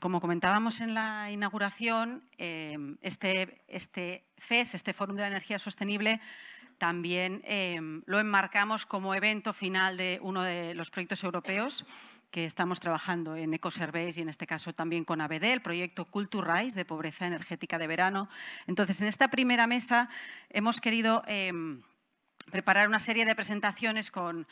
Como comentábamos en la inauguración, em, este, este FES, este Fórum de la Energía Sostenible, también em, lo enmarcamos como evento final de uno de los proyectos europeos que estamos trabajando en EcoServeis y en este caso también con ABD, el proyecto Rise, de pobreza energética de verano. Entonces, en esta primera mesa hemos querido em, preparar una serie de presentaciones con,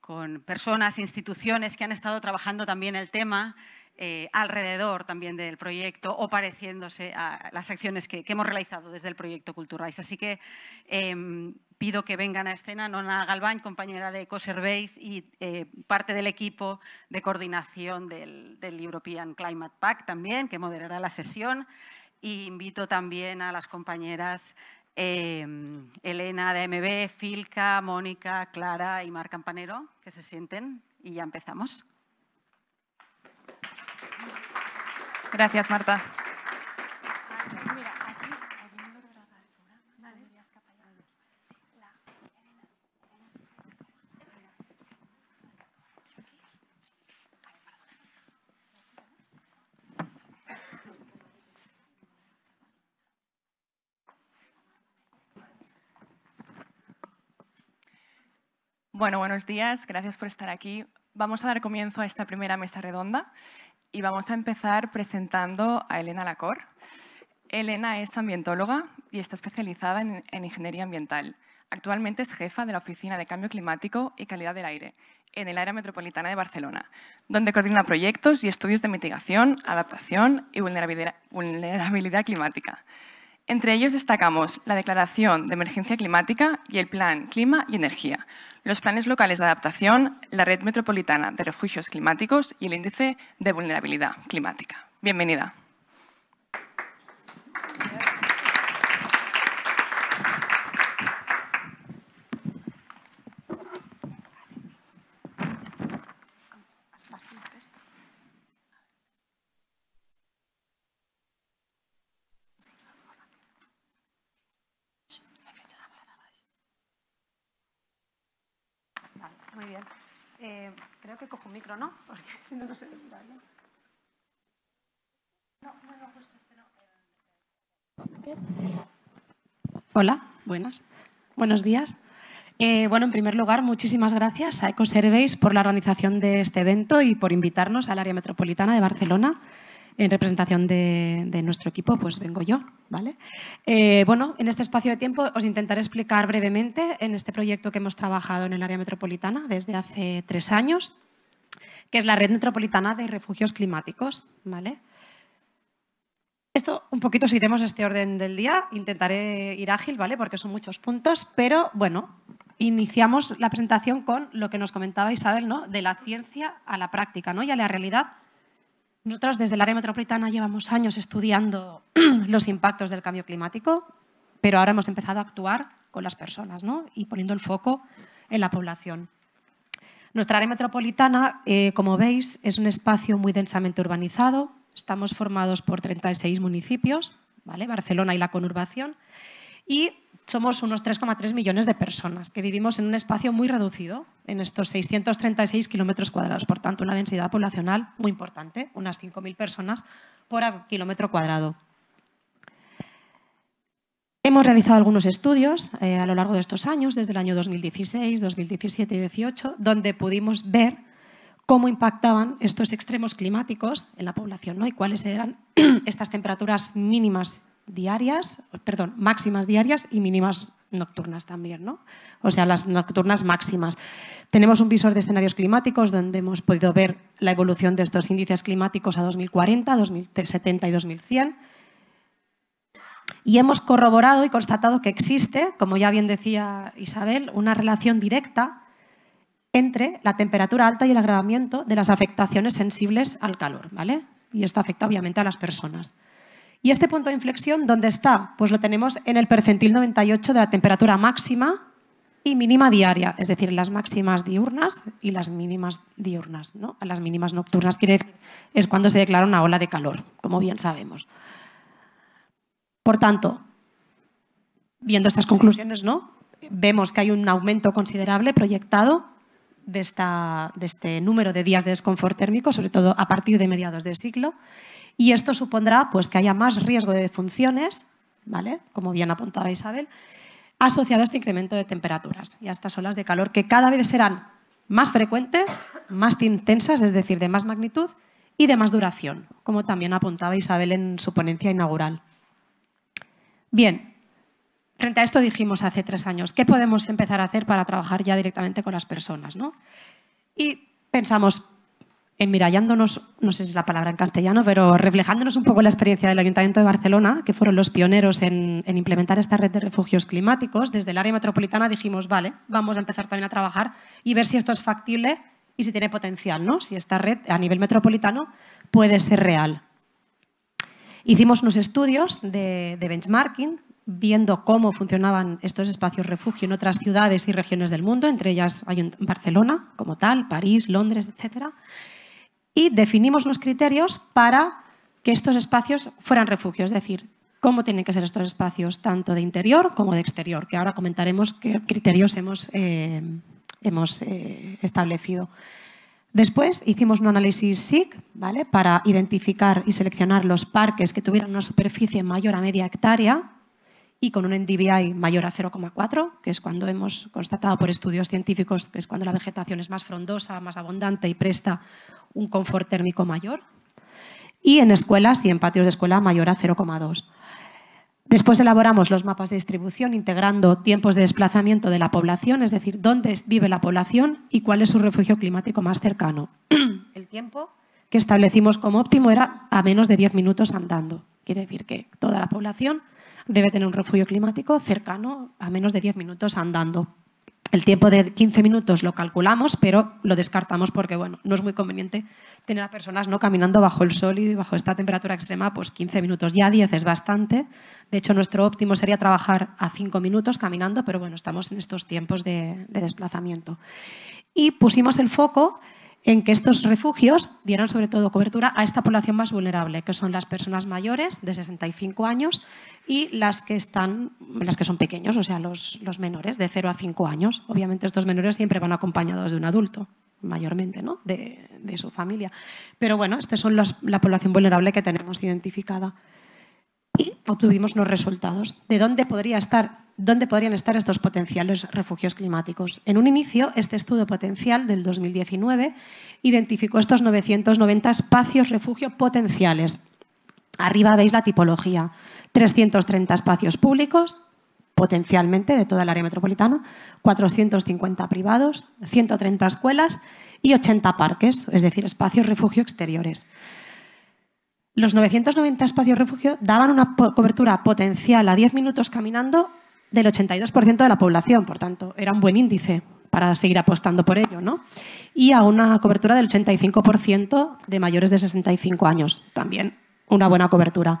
con personas, instituciones que han estado trabajando también el tema eh, alrededor también del proyecto o pareciéndose a las acciones que, hemos realizado desde el proyecto Culturais. Así que em, pido que vengan a escena Nona Galván, compañera de EcoSurveys y eh, parte del equipo de coordinación del, European Climate Pact también, que moderará la sesión. Y invito también a las compañeras em, Elena de MB, Filca, Mónica, Clara y Mar Campanero, que se sienten y ya empezamos. Gracias, Marta. Bueno, buenos días, gracias por estar aquí. Vamos a dar comienzo a esta primera mesa redonda y vamos a empezar presentando a Elena Lacor. Elena es ambientóloga y está especializada en, ingeniería ambiental. Actualmente es jefa de la Oficina de Cambio Climático y Calidad del Aire en el área metropolitana de Barcelona, donde coordina proyectos y estudios de mitigación, adaptación y vulnerabilidad climática. Entre ellos destacamos la Declaración de Emergencia Climática y el Plan Clima y Energía, los planes locales de adaptación, la Red Metropolitana de Refugios Climáticos y el Índice de Vulnerabilidad Climática. Bienvenida. Pues este eh, Hola, buenas. Buenos días. Eh, bueno, en primer lugar, muchísimas gracias a EcoServeis por la organización de este evento y por invitarnos al área metropolitana de Barcelona. En representación de, nuestro equipo, pues vengo yo, ¿vale? Eh, bueno, en este espacio de tiempo os intentaré explicar brevemente en este proyecto que hemos trabajado en el área metropolitana desde hace tres años que es la Red Metropolitana de Refugios Climáticos. ¿vale? Esto un poquito seguiremos este orden del día, intentaré ir ágil, ¿vale? Porque son muchos puntos, pero bueno, iniciamos la presentación con lo que nos comentaba Isabel, ¿no? De la ciencia a la práctica, ¿no? Y a la realidad. Nosotros desde el área metropolitana llevamos años estudiando los impactos del cambio climático, pero ahora hemos empezado a actuar con las personas, ¿no? Y poniendo el foco en la población. Nuestra área metropolitana, eh, como veis, es un espacio muy densamente urbanizado. Estamos formados por 36 municipios, ¿vale? Barcelona y la conurbación. Y somos unos 3,3 millones de personas que vivimos en un espacio muy reducido, en estos 636 kilómetros cuadrados. Por tanto, una densidad poblacional muy importante, unas 5.000 personas por kilómetro cuadrado. Hemos realizado algunos estudios eh, a lo largo de estos años, desde el año 2016, 2017 y 2018, donde pudimos ver cómo impactaban estos extremos climáticos en la población ¿no? y cuáles eran estas temperaturas mínimas diarias, perdón, máximas diarias y mínimas nocturnas también, ¿no? O sea, las nocturnas máximas. Tenemos un visor de escenarios climáticos donde hemos podido ver la evolución de estos índices climáticos a 2040, 2070 y 2100 y hemos corroborado y constatado que existe, como ya bien decía Isabel, una relación directa entre la temperatura alta y el agravamiento de las afectaciones sensibles al calor, ¿vale? Y esto afecta obviamente a las personas. ¿Y este punto de inflexión dónde está? Pues lo tenemos en el percentil 98 de la temperatura máxima y mínima diaria, es decir, las máximas diurnas y las mínimas diurnas, ¿no? Las mínimas nocturnas quiere es cuando se declara una ola de calor, como bien sabemos. Por tanto, viendo estas conclusiones, ¿no? vemos que hay un aumento considerable proyectado de, este número de días de desconfort térmico, sobre todo a partir de mediados del siglo, y esto supondrá pues, que haya más riesgo de defunciones, ¿vale? como bien apuntaba Isabel, asociado a este incremento de temperaturas y a estas olas de calor que cada vez serán más frecuentes, más intensas, es decir, de más magnitud y de más duración, como también apuntaba Isabel en su ponencia inaugural. Bien, frente a esto dijimos hace tres años, ¿qué podemos empezar a hacer para trabajar ya directamente con las personas? ¿no? Y pensamos, en enmirallándonos, no sé si es la palabra en castellano, pero reflejándonos un poco la experiencia del Ayuntamiento de Barcelona, que fueron los pioneros en, en, implementar esta red de refugios climáticos, desde el área metropolitana dijimos, vale, vamos a empezar también a trabajar y ver si esto es factible y si tiene potencial, ¿no? si esta red a nivel metropolitano puede ser real. Hicimos unos estudios de, benchmarking viendo cómo funcionaban estos espacios refugio en otras ciudades y regiones del mundo, entre ellas hay Barcelona como tal, París, Londres, etc. Y definimos los criterios para que estos espacios fueran refugios, es decir, cómo tienen que ser estos espacios, tanto de interior como de exterior, que ahora comentaremos qué criterios hemos, eh, hemos eh, establecido. Después hicimos un análisis SIG ¿vale? para identificar y seleccionar los parques que tuvieran una superficie mayor a media hectárea y con un NDVI mayor a 0,4, que es cuando hemos constatado por estudios científicos que es cuando la vegetación es más frondosa, más abundante y presta un confort térmico mayor. Y en escuelas y en patios de escuela mayor a 0,2. Después elaboramos los mapas de distribución integrando tiempos de desplazamiento de la población, es decir, dónde vive la población y cuál es su refugio climático más cercano. El tiempo que establecimos como óptimo era a menos de 10 minutos andando. Quiere decir que toda la población debe tener un refugio climático cercano a menos de 10 minutos andando. El tiempo de 15 minutos lo calculamos, pero lo descartamos porque bueno, no es muy conveniente tener a personas ¿no? caminando bajo el sol y bajo esta temperatura extrema, pues 15 minutos ya, 10 es bastante. De hecho, nuestro óptimo sería trabajar a 5 minutos caminando, pero bueno, estamos en estos tiempos de desplazamiento. Y pusimos el foco en que estos refugios dieron sobre todo cobertura a esta población más vulnerable, que son las personas mayores de 65 años y las que, están, las que son pequeños, o sea, los, menores de 0 a 5 años. Obviamente estos menores siempre van acompañados de un adulto, mayormente, ¿no? de, de su familia. Pero bueno, esta es la población vulnerable que tenemos identificada y obtuvimos los resultados. ¿De dónde, podría estar, dónde podrían estar estos potenciales refugios climáticos? En un inicio, este estudio potencial del 2019 identificó estos 990 espacios refugio potenciales. Arriba veis la tipología. 330 espacios públicos, potencialmente de toda el área metropolitana, 450 privados, 130 escuelas y 80 parques, es decir, espacios refugio exteriores los 990 espacios refugio daban una cobertura potencial a 10 minutos caminando del 82% de la población, por tanto, era un buen índice para seguir apostando por ello, ¿no? Y a una cobertura del 85% de mayores de 65 años, también una buena cobertura.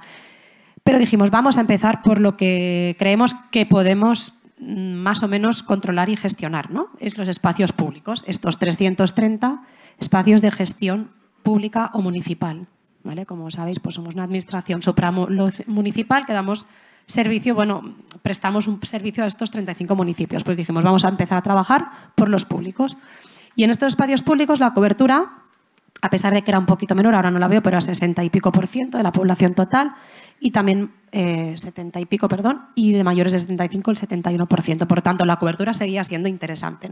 Pero dijimos, vamos a empezar por lo que creemos que podemos mm, más o menos controlar y gestionar, ¿no? Es los espacios públicos, estos 330 espacios de gestión pública o municipal. Como sabéis, pues somos una administración supramunicipal que damos servicio, bueno, prestamos un servicio a estos 35 municipios. Pues dijimos, vamos a empezar a trabajar por los públicos. Y en estos espacios públicos la cobertura, a pesar de que era un poquito menor, ahora no la veo, pero a 60 y pico por ciento de la población total y también eh, 70 y pico, perdón, y de mayores de 75 el 71 por ciento. Por tanto, la cobertura seguía siendo interesante,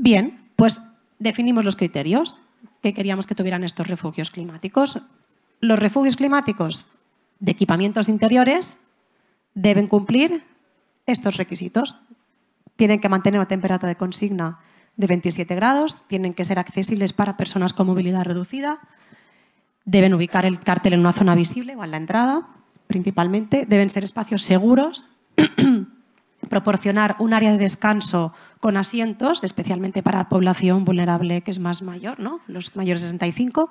Bien, pues definimos los criterios que queríamos que tuvieran estos refugios climáticos. Los refugios climáticos de equipamientos interiores deben cumplir estos requisitos. Tienen que mantener una temperatura de consigna de 27 grados, tienen que ser accesibles para personas con movilidad reducida, deben ubicar el cártel en una zona visible o en la entrada, principalmente, deben ser espacios seguros proporcionar un área de descanso con asientos, especialmente para población vulnerable que es más mayor, ¿no? los mayores de 65,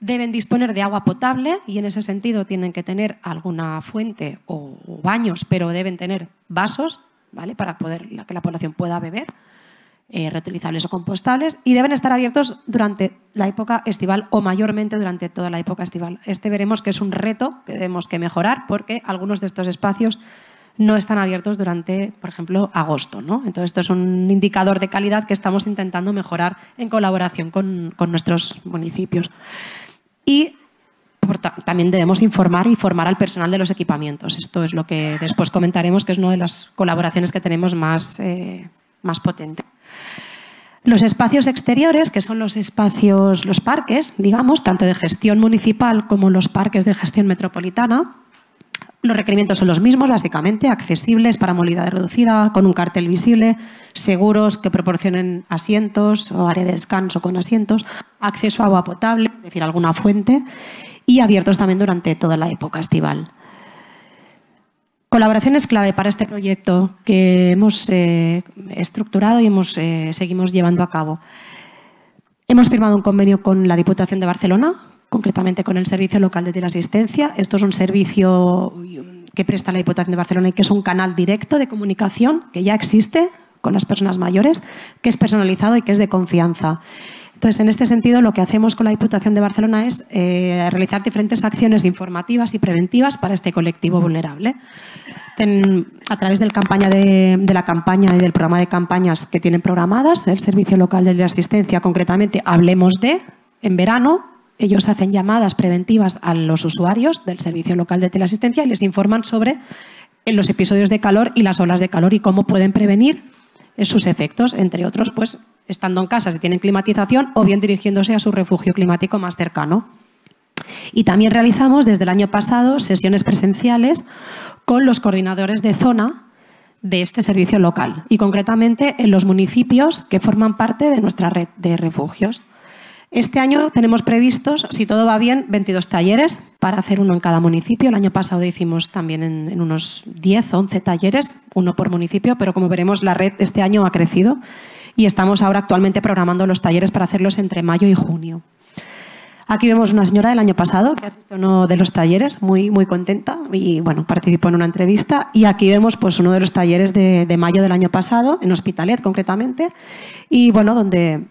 deben disponer de agua potable y en ese sentido tienen que tener alguna fuente o, baños, pero deben tener vasos ¿vale? para poder, que la población pueda beber, eh, reutilizables o compostables, y deben estar abiertos durante la época estival o mayormente durante toda la época estival. Este veremos que es un reto que debemos que mejorar porque algunos de estos espacios no están abiertos durante, por ejemplo, agosto. ¿no? Entonces, esto es un indicador de calidad que estamos intentando mejorar en colaboración con, nuestros municipios. Y también debemos informar y formar al personal de los equipamientos. Esto es lo que después comentaremos, que es una de las colaboraciones que tenemos más, eh, más potente. Los espacios exteriores, que son los espacios, los parques, digamos, tanto de gestión municipal como los parques de gestión metropolitana, los requerimientos son los mismos, básicamente, accesibles para movilidad reducida, con un cartel visible, seguros que proporcionen asientos o área de descanso con asientos, acceso a agua potable, es decir, alguna fuente, y abiertos también durante toda la época estival. Colaboración clave para este proyecto que hemos eh, estructurado y hemos, eh, seguimos llevando a cabo. Hemos firmado un convenio con la Diputación de Barcelona concretamente con el servicio local de asistencia Esto es un servicio que presta la Diputación de Barcelona y que es un canal directo de comunicación que ya existe con las personas mayores, que es personalizado y que es de confianza. Entonces, en este sentido, lo que hacemos con la Diputación de Barcelona es eh, realizar diferentes acciones informativas y preventivas para este colectivo vulnerable. a través de, de, la campaña y del programa de campañas que tienen programadas, el Servicio Local de Asistencia, concretamente, hablemos de, en verano, ellos hacen llamadas preventivas a los usuarios del servicio local de teleasistencia y les informan sobre eh, los episodios de calor y las olas de calor y cómo pueden prevenir eh, sus efectos, entre otros, pues estando en casa si tienen climatización o bien dirigiéndose a su refugio climático más cercano. Y también realizamos desde el año pasado sesiones presenciales con los coordinadores de zona de este servicio local y concretamente en los municipios que forman parte de nuestra red de refugios. Este año tenemos previstos, si todo va bien, 22 talleres para hacer uno en cada municipio. El año pasado hicimos también en, unos 10, 11 talleres, uno por municipio, pero como veremos la red este año ha crecido y estamos ahora actualmente programando los talleres para hacerlos entre mayo y junio. Aquí vemos una señora del año pasado que asistió uno de los talleres, muy, muy contenta y bueno, participó en una entrevista. Y aquí vemos pues, uno de los talleres de, de mayo del año pasado, en Hospitalet concretamente, y bueno, donde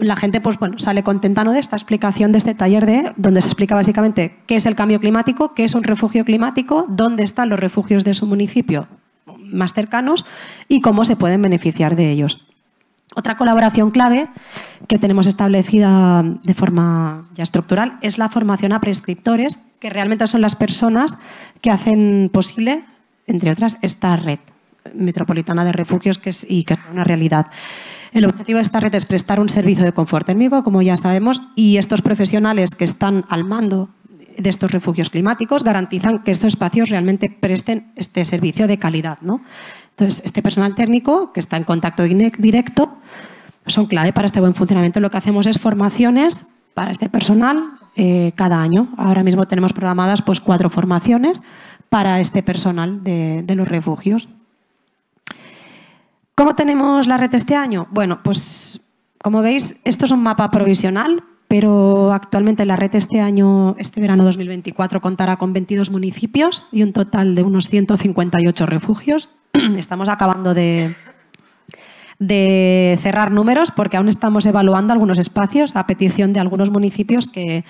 la gente pues, bueno, sale contenta de esta explicación, de este taller, de, donde se explica básicamente qué es el cambio climático, qué es un refugio climático, dónde están los refugios de su municipio más cercanos y cómo se pueden beneficiar de ellos. Otra colaboración clave que tenemos establecida de forma ya estructural es la formación a prescriptores, que realmente son las personas que hacen posible, entre otras, esta red metropolitana de refugios que es, y que es una realidad. El objetivo de esta red es prestar un servicio de confort térmico, como ya sabemos, y estos profesionales que están al mando de estos refugios climáticos garantizan que estos espacios realmente presten este servicio de calidad. ¿no? Entonces, este personal técnico que está en contacto directo son clave para este buen funcionamiento. Lo que hacemos es formaciones para este personal eh, cada año. Ahora mismo tenemos programadas pues, cuatro formaciones para este personal de, de los refugios. ¿Cómo tenemos la red este año? Bueno, pues como veis, esto es un mapa provisional, pero actualmente la red este año, este verano 2024, contará con 22 municipios y un total de unos 158 refugios. Estamos acabando de, cerrar números porque aún estamos evaluando algunos espacios a petición de algunos municipios que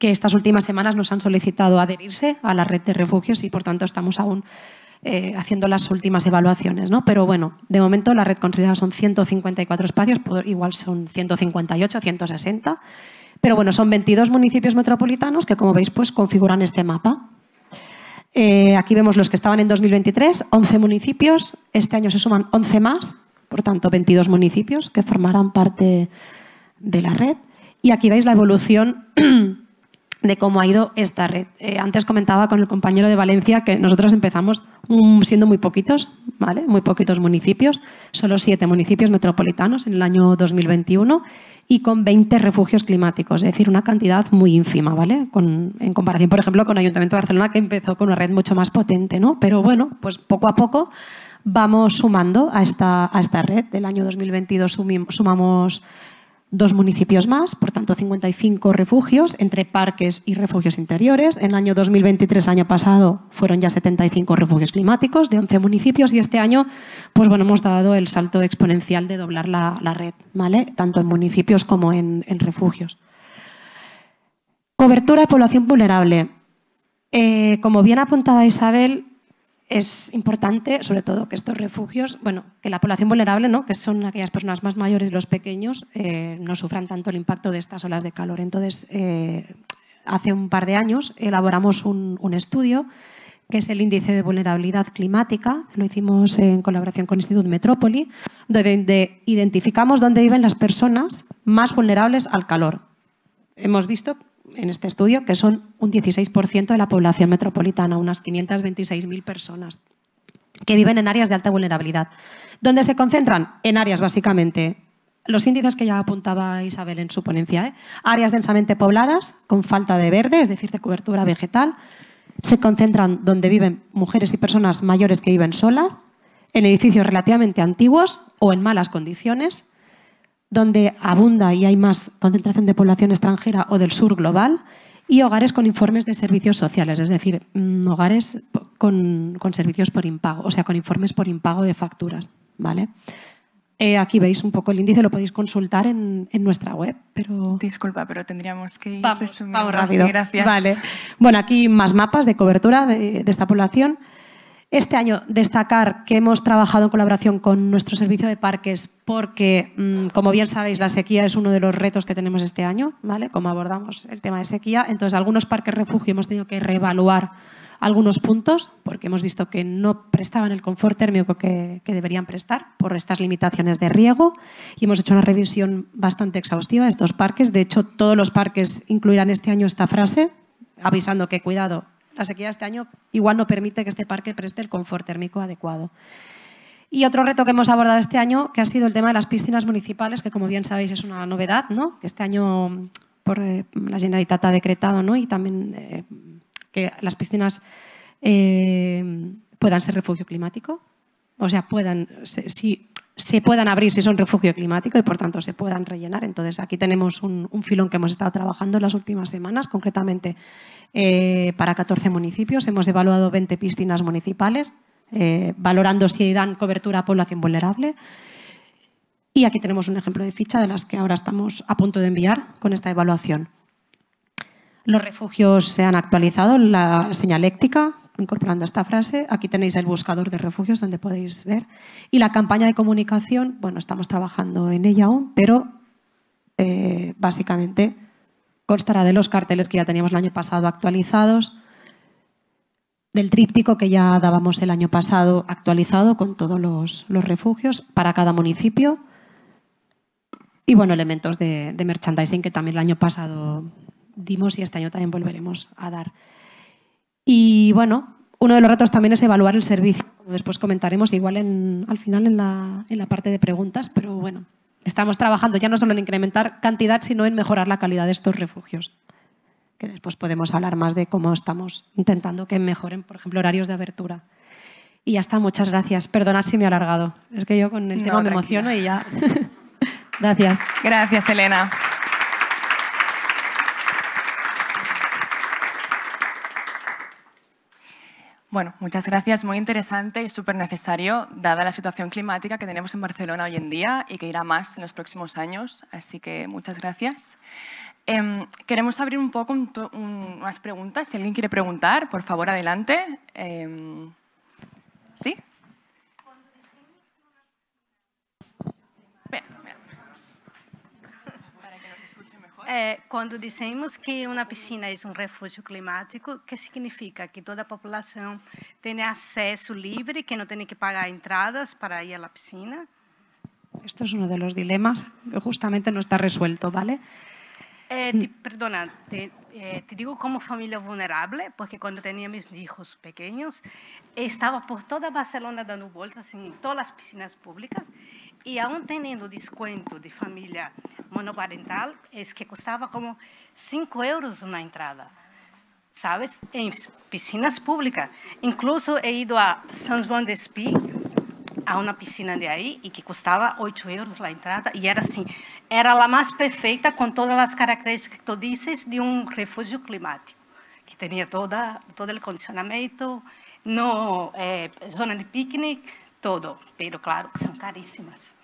estas últimas semanas nos han solicitado adherirse a la red de refugios y, por tanto, estamos aún eh, haciendo las últimas evaluaciones. ¿no? Pero bueno, de momento la red considerada son 154 espacios, igual son 158, 160. Pero bueno, son 22 municipios metropolitanos que, como veis, pues configuran este mapa. Eh, aquí vemos los que estaban en 2023, 11 municipios. Este año se suman 11 más, por tanto, 22 municipios que formarán parte de la red. Y aquí veis la evolución de cómo ha ido esta red. Eh, antes comentaba con el compañero de Valencia que nosotros empezamos siendo muy poquitos, ¿vale? Muy poquitos municipios, solo siete municipios metropolitanos en el año 2021 y con 20 refugios climáticos, es decir, una cantidad muy ínfima, ¿vale? en comparación, por ejemplo, con el Ayuntamiento de Barcelona que empezó con una red mucho más potente, ¿no? Pero bueno, pues poco a poco vamos sumando a esta, a esta red. Del año 2022 sumamos dos municipios más, por tanto 55 refugios entre parques y refugios interiores. En el año 2023, año pasado, fueron ya 75 refugios climáticos de 11 municipios y este año pues bueno, hemos dado el salto exponencial de doblar la, red, ¿vale? tanto en municipios como en, refugios. Cobertura de población vulnerable. Eh, como bien apuntada Isabel, es importante, sobre todo, que estos refugios, bueno, que la población vulnerable, ¿no? que son aquellas personas más mayores y los pequeños, eh, no sufran tanto el impacto de estas olas de calor. Entonces, eh, hace un par de años elaboramos un, estudio que es el índice de vulnerabilidad climática, lo hicimos en colaboración con el Instituto Metrópoli, donde identificamos dónde viven las personas más vulnerables al calor. Hemos visto en este estudio, que son un 16% de la población metropolitana, unas 526.000 personas que viven en áreas de alta vulnerabilidad. donde se concentran? En áreas básicamente los índices que ya apuntaba Isabel en su ponencia. ¿eh? Áreas densamente pobladas, con falta de verde, es decir, de cobertura vegetal. Se concentran donde viven mujeres y personas mayores que viven solas, en edificios relativamente antiguos o en malas condiciones donde abunda y hay más concentración de población extranjera o del sur global, y hogares con informes de servicios sociales, es decir, mm, hogares con, servicios por impago, o sea, con informes por impago de facturas. ¿vale? Eh, aquí veis un poco el índice, lo podéis consultar en, nuestra web. Pero... Disculpa, pero tendríamos que ir vamos, rápido. gracias. Vale. Bueno, aquí más mapas de cobertura de esta población. Este año destacar que hemos trabajado en colaboración con nuestro servicio de parques porque, mm, como bien sabéis, la sequía es uno de los retos que tenemos este año, ¿vale? Como abordamos el tema de sequía. Entonces, algunos parques refugio hemos tenido que reevaluar algunos puntos porque hemos visto que no prestaban el confort térmico que, que deberían prestar por estas limitaciones de riego y hemos hecho una revisión bastante exhaustiva de estos parques. De hecho, todos los parques incluirán este año esta frase, avisando que, cuidado, la sequía este año igual no permite que este parque preste el confort térmico adecuado. Y otro reto que hemos abordado este año, que ha sido el tema de las piscinas municipales, que como bien sabéis es una novedad, ¿no? que este año por eh, la Generalitat ha decretado ¿no? y también eh, que las piscinas eh, puedan ser refugio climático. O sea, puedan, si se puedan abrir si son refugio climático y por tanto se puedan rellenar. Entonces aquí tenemos un, filón que hemos estado trabajando en las últimas semanas, concretamente eh, para 14 municipios. Hemos evaluado 20 piscinas municipales, eh, valorando si dan cobertura a población vulnerable. Y aquí tenemos un ejemplo de ficha de las que ahora estamos a punto de enviar con esta evaluación. Los refugios se han actualizado, la señaléctica, incorporando esta frase. Aquí tenéis el buscador de refugios donde podéis ver. Y la campaña de comunicación, bueno, estamos trabajando en ella aún, pero eh, básicamente constará de los carteles que ya teníamos el año pasado actualizados, del tríptico que ya dábamos el año pasado actualizado con todos los, refugios para cada municipio y bueno, elementos de, de merchandising que también el año pasado dimos y este año también volveremos a dar. Y bueno, uno de los retos también es evaluar el servicio, como después comentaremos igual en, al final en la, en la parte de preguntas, pero bueno, estamos trabajando ya no solo en incrementar cantidad, sino en mejorar la calidad de estos refugios, que después podemos hablar más de cómo estamos intentando que mejoren, por ejemplo, horarios de abertura. Y ya está, muchas gracias. Perdonad si me he alargado. Es que yo con el tema me emociono y ya. gracias. Gracias, Elena. Bueno, muchas gracias. Muy interesante y súper necesario, dada la situación climática que tenemos en Barcelona hoy en día y que irá más en los próximos años. Así que muchas gracias. Em, queremos abrir un poco un unas preguntas. Si alguien quiere preguntar, por favor, adelante. Em, ¿Sí? é, quando dizemos que uma piscina é um refúgio climático, que significa que toda a população tem acesso livre, que não tem que pagar entradas para ir à piscina? Este é um dos dilemas que justamente não está resuelto, ¿vale? Eh, mm. te, perdona, te, eh, te, digo como família vulnerável porque quando tinha meus filhos pequenos estava por toda Barcelona dando voltas em todas as piscinas públicas e aún tendo desconto de família monoparental, é que custava como 5 euros na entrada. ¿Sabes? em piscinas públicas. Incluso he ido a San Juan de Espí, a uma piscina de aí e que custava 8 euros a entrada e era assim, era a mais perfeita com todas as características que tu dizes de um refúgio climático, que tinha toda todo o condicionamento, no eh, zona de piquenique, todo, pero claro, são caríssimas.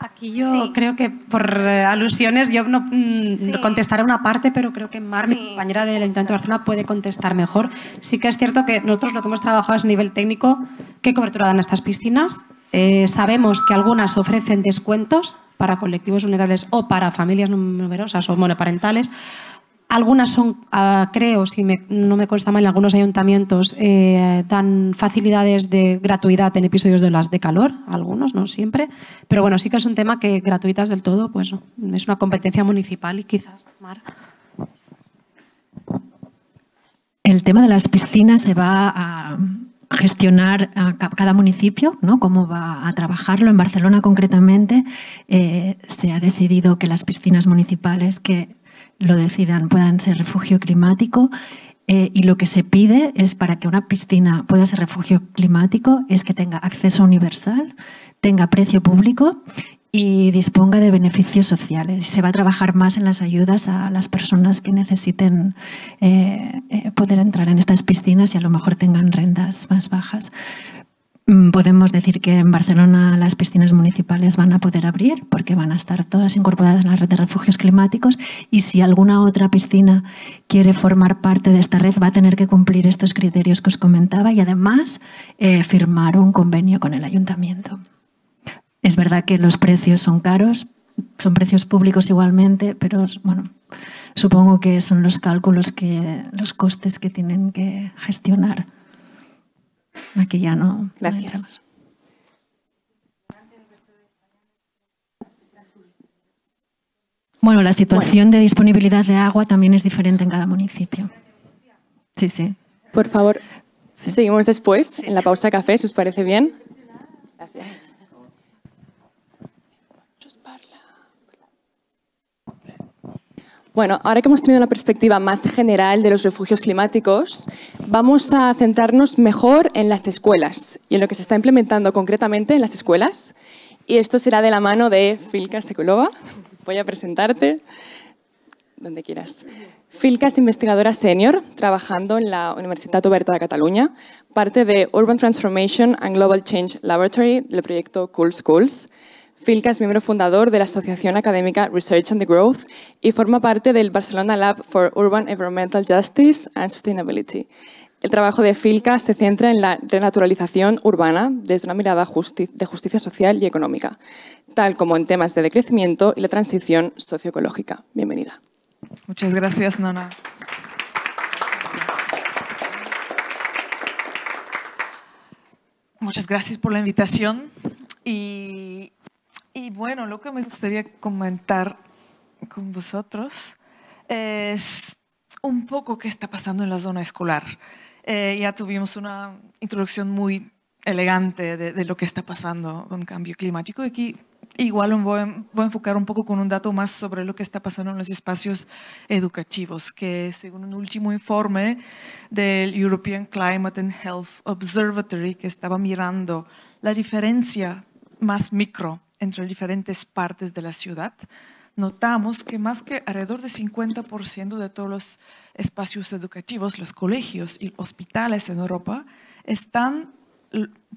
Aquí yo creo que por eh, alusiones, yo no mm, contestaré una parte, pero creo que Mar, mi compañera del Ayuntamiento de Barcelona, puede contestar mejor. Sí que es cierto que nosotros lo que hemos trabajado es a nivel técnico, qué cobertura dan estas piscinas. Eh, sabemos que algunas ofrecen descuentos para colectivos vulnerables o para familias numerosas o monoparentales. Algunas son, ah, creo, si no me consta mal, en algunos ayuntamientos eh, dan facilidades de gratuidad en episodios de las de calor, algunos, no siempre. Pero bueno, sí que es un tema que gratuitas del todo, pues es una competencia municipal y quizás, El tema de las piscinas se va a gestionar cada municipio, ¿no? cómo va a trabajarlo. En Barcelona, concretamente, eh, se ha decidido que las piscinas municipales que lo decidan, puedan ser refugio climático. Eh, y lo que se pide es para que una piscina pueda ser refugio climático es que tenga acceso universal, tenga precio público y disponga de beneficios sociales. Se va a trabajar más en las ayudas a las personas que necesiten eh, eh, poder entrar en estas piscinas y a lo mejor tengan rentas más bajas. Mm, podemos decir que en Barcelona las piscinas municipales van a poder abrir porque van a estar todas incorporadas en la red de refugios climáticos y si alguna otra piscina quiere formar parte de esta red va a tener que cumplir estos criterios que os comentaba y además eh, firmar un convenio con el ayuntamiento. Es verdad que los precios son caros, son precios públicos igualmente, pero bueno, supongo que son los cálculos que los costes que tienen que gestionar. Aquí ya no. Gracias. Bueno, la situación de disponibilidad de agua también es diferente en cada municipio. Sí, sí. Por favor, seguimos después, en la pausa café, si os parece bien. Gracias. Bueno, ahora que hemos tenido una perspectiva más general de los refugios climáticos, vamos a centrarnos mejor en las escuelas y en lo que se está implementando concretamente en las escuelas. Y esto será de la mano de Filka Sekulova. Voy a presentarte donde quieras. Filka es investigadora senior trabajando en la Universitat Oberta de Cataluña, parte de Urban Transformation and Global Change Laboratory del proyecto Cool Schools. Filca es miembro fundador de la Asociación Académica Research and the Growth y forma parte del Barcelona Lab for Urban Environmental Justice and Sustainability. El trabajo de Filca se centra en la renaturalización urbana desde una mirada de justicia social y económica, tal como en temas de decrecimiento y la transición socioecológica. Bienvenida. Muchas gracias, Nona. Muchas gracias por la invitación y y bueno, lo que me gustaría comentar con vosotros es un poco qué está pasando en la zona escolar. Eh, ya tuvimos una introducción muy elegante de, lo que está pasando con cambio climático. Y aquí igual voy, a enfocar un poco con un dato más sobre lo que está pasando en los espacios educativos, que según un último informe del European Climate and Health Observatory, que estaba mirando la diferencia más micro entre diferentes partes de la ciudad, notamos que más que alrededor del 50% de todos los espacios educativos, los colegios y hospitales en Europa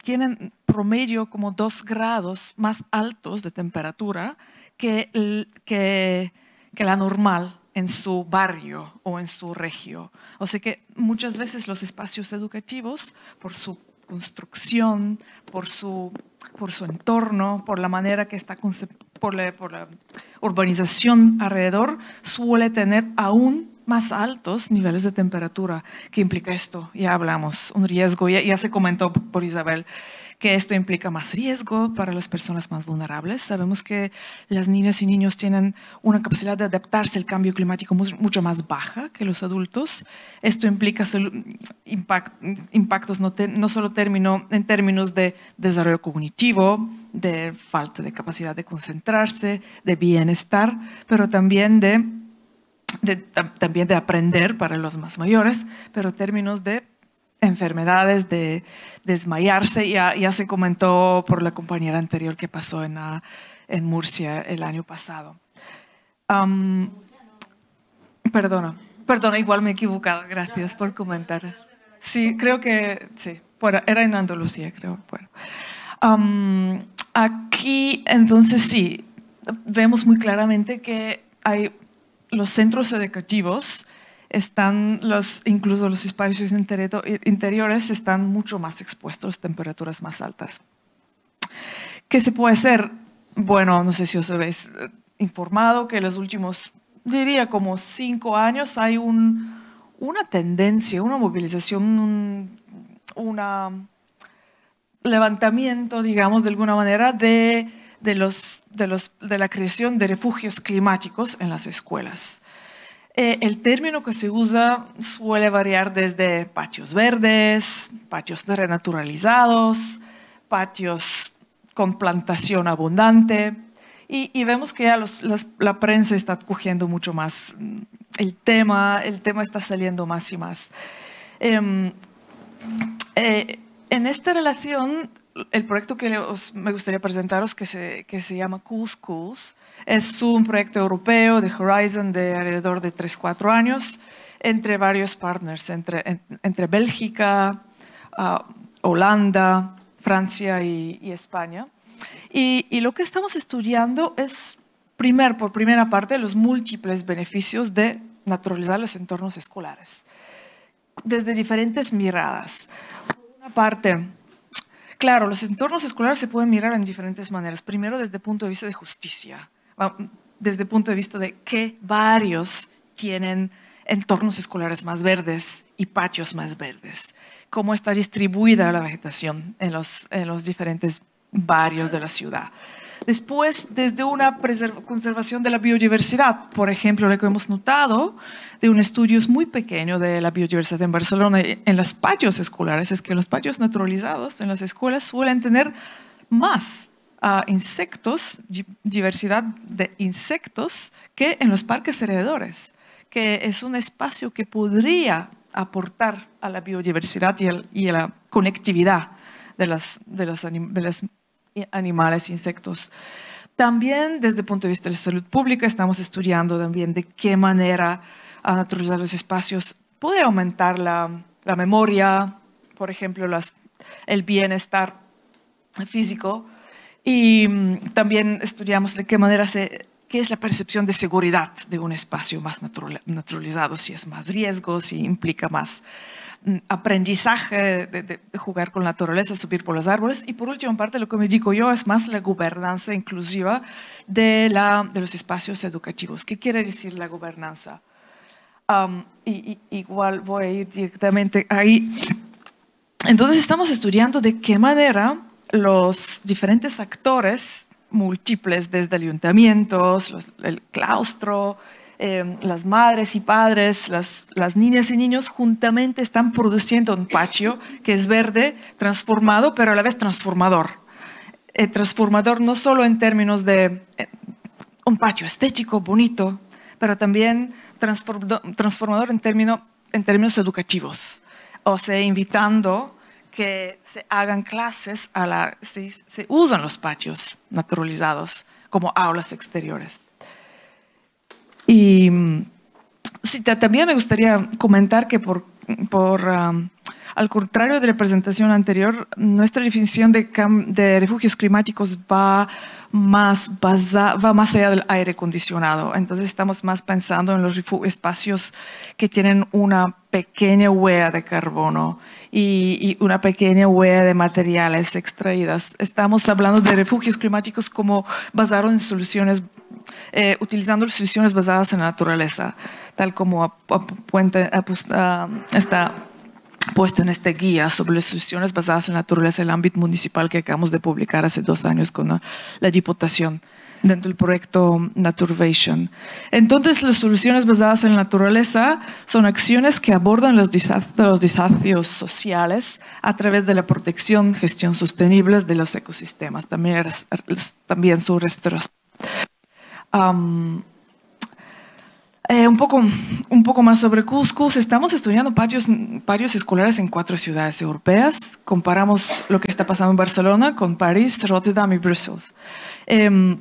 tienen promedio como dos grados más altos de temperatura que, que la normal en su barrio o en su región. O sea que muchas veces los espacios educativos, por su construcción, por su por su entorno, por la manera que está por la, urbanización alrededor, suele tener aún más altos niveles de temperatura. ¿Qué implica esto? Ya hablamos, un riesgo, ya se comentó por Isabel que esto implica más riesgo para las personas más vulnerables. Sabemos que las niñas y niños tienen una capacidad de adaptarse al cambio climático mucho más baja que los adultos. Esto implica impactos no, solo en términos de desarrollo cognitivo, de falta de capacidad de concentrarse, de bienestar, pero también también de aprender para los más mayores, pero en términos de enfermedades, de desmayarse. Ya, ya se comentó por la compañera anterior que pasó en, ah, Murcia el año pasado. perdona, perdona, igual me he equivocado. Gracias por comentar. Sí, creo que sí, era en Andalucía, creo. Bueno. aquí, entonces, sí, vemos muy claramente que hay los centros educativos están incluso los espacios interiores están mucho más expuestos, a temperaturas más altas. ¿Qué se puede hacer? Bueno, no sé si os habéis eh, informado que en los últimos, diría como cinco años, hay una tendencia, una movilización, un una levantamiento, digamos, de alguna manera, de la creación de refugios climáticos en las escuelas. Eh, el término que se usa suele variar desde patios verdes, patios renaturalizados, patios con plantación abundante. Y, vemos que ya la prensa está cogiendo mucho más mm, el tema, el tema está saliendo más y más. Em, eh, en esta relación, el proyecto que me gustaría presentaros, que se, que se llama Cool Schools, es un proyecto europeo de Horizon de alrededor de 3-4 años entre varios partners, entre, entre Bélgica, ah, Holanda, Francia y, España. Y, lo que estamos estudiando es, primer, por primera parte, los múltiples beneficios de naturalizar los entornos escolares, desde diferentes miradas. Por una parte, claro, los entornos escolares se pueden mirar en diferentes maneras. Primero, desde el punto de vista de justicia desde el punto de vista de qué barrios tienen entornos escolares más verdes y patios más verdes, cómo está distribuida la vegetación en los, diferentes barrios de la ciudad. Después, desde una conservación de la biodiversidad, por ejemplo, lo que hemos notado de un estudio muy pequeño de la biodiversidad en Barcelona eh, en los patios escolares es que los patios naturalizados en las escuelas suelen tener más insectos, diversidad de insectos que en los parques heredores, que es un espacio que podría aportar a la biodiversidad y, a la conectividad de los, animales e insectos. También desde el punto de vista de la salud pública estamos estudiando también de qué manera a naturalizar los espacios puede aumentar la, memoria, por ejemplo, el bienestar físico y mm, también estudiamos de qué manera se, qué es la percepción de seguridad de un espacio más naturalizado, si es más riesgo, si implica más mm, aprendizaje de, jugar con la naturaleza, subir por los árboles. Y por última parte, lo que me digo yo es más la gobernanza inclusiva de, la, de los espacios educativos. ¿Qué quiere decir la gobernanza? y, y, igual voy a ir directamente ahí. Entonces estamos estudiando de qué manera los diferentes actores múltiples, desde ayuntamientos, el claustro, em, las madres y padres, las, niñas y niños juntamente están produciendo un patio que es verde, transformado, pero a la vez transformador. Eh, transformador no solo en términos de eh, un patio estético, bonito, pero también transformador en, en términos educativos. O sea, invitando se hagan clases, a la, se, usan los patios naturalizados como aulas exteriores. Y mm, también me gustaría comentar que por, al contrario de la presentación anterior, nuestra definición de, refugios climáticos va más, va más allá del aire acondicionado. Entonces estamos más pensando en los espacios que tienen una pequeña huella de carbono y, una pequeña huella de materiales extraídas. Estamos hablando de refugios climáticos como basados en soluciones, eh, utilizando soluciones basadas en la naturaleza, tal como ah, está puesto en este guía sobre las soluciones basadas en la naturaleza el ámbito municipal que acabamos de publicar hace dos años con la diputación dentro del proyecto Naturvation. Entonces, las soluciones basadas en la naturaleza son acciones que abordan los, desafíos sociales a través de la protección, gestión sostenibles de los ecosistemas, también, también su restauración. Eh, un, poco, más sobre Cuscus. Estamos estudiando patios, escolares en cuatro ciudades europeas. Comparamos lo que está pasando en Barcelona con París, Rotterdam y Bruselas. Em,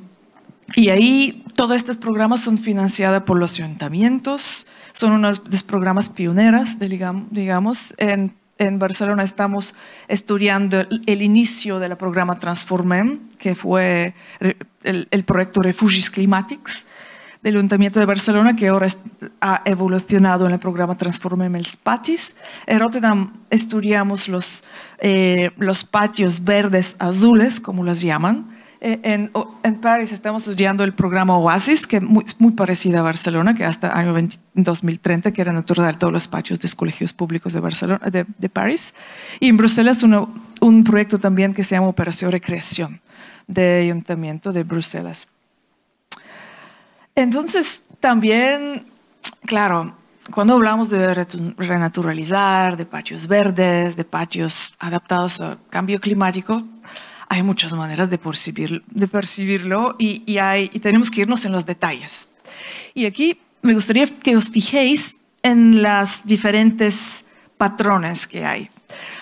y ahí todos estos programas son financiados por los ayuntamientos, son unos de los programas pioneras, digamos. En, Barcelona estamos estudiando el, inicio del programa Transformem, que fue el, proyecto Refugios Climatics del Ayuntamiento de Barcelona, que ahora ha evolucionado en el programa Transformem el Patis. En Rotterdam estudiamos los, eh, los patios verdes azules, como los llaman, en, París estamos estudiando el programa Oasis, que es muy, parecido a Barcelona, que hasta el año 2030 era natural todos los patios de colegios públicos de, Barcelona, de, París. Y en Bruselas un proyecto también que se llama Operación Recreación de Ayuntamiento de Bruselas. Entonces, también, claro, cuando hablamos de renaturalizar, de patios verdes, de patios adaptados al cambio climático, hay muchas maneras de, de percibirlo y, tenemos que irnos en los detalles. Y aquí me gustaría que os fijéis en los diferentes patrones que hay.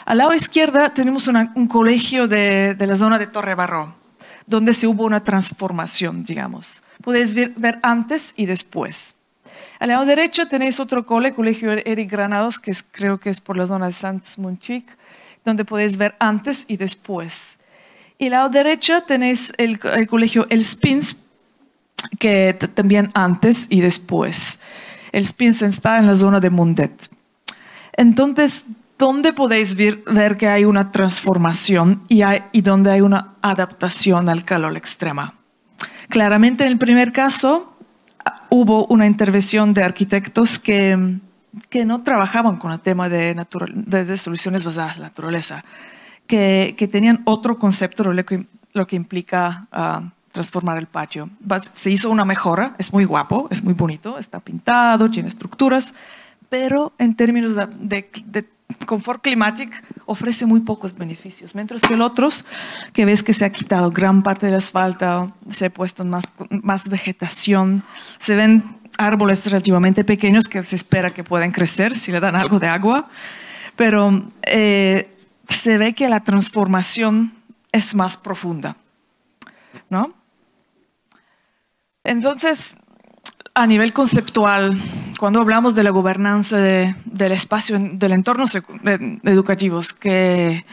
Al lado izquierda tenemos un colegio de, la zona de Torre Barro, donde se hubo una transformación, digamos. Podéis ver, antes y después. Al lado derecho tenéis otro cole, Colegio Eric Granados, que creo que es por la zona de Sanz munchik donde podéis ver antes y después. Y lado derecho tenéis el, colegio El Spins, que también antes y después. El Spins está en la zona de Mundet. Entonces, ¿dónde podéis ver, que hay una transformación y, hay, dónde hay una adaptación al calor extrema? Claramente, en el primer caso, ah, hubo una intervención de arquitectos que, que no trabajaban con el tema de, de, de soluciones basadas en la naturaleza que, tenían otro concepto de lo que, implica ah, transformar el patio. Se hizo una mejora, es muy guapo, es muy bonito, está pintado, tiene estructuras, pero en términos de, confort climático ofrece muy pocos beneficios, mientras que el otro, que ves que se ha quitado gran parte del asfalto, se ha puesto más, más vegetación, se ven árboles relativamente pequeños que se espera que puedan crecer si le dan algo de agua, pero eh, se ve que la transformación es más profunda. ¿no? Entonces, a nivel conceptual, cuando hablamos de la gobernanza del espacio, del entorno educativo, educativos que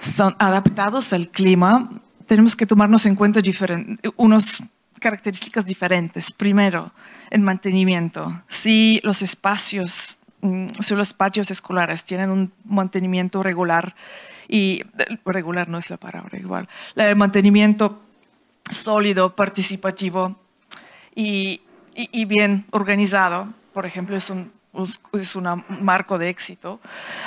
son adaptados al clima, tenemos que tomarnos en cuenta unas características diferentes. Primero, el mantenimiento. Si los espacios Mm, si los patios escolares tienen un mantenimiento regular y regular no es la palabra igual, el mantenimiento sólido, participativo y, bien organizado, por ejemplo, es un, es un marco de éxito,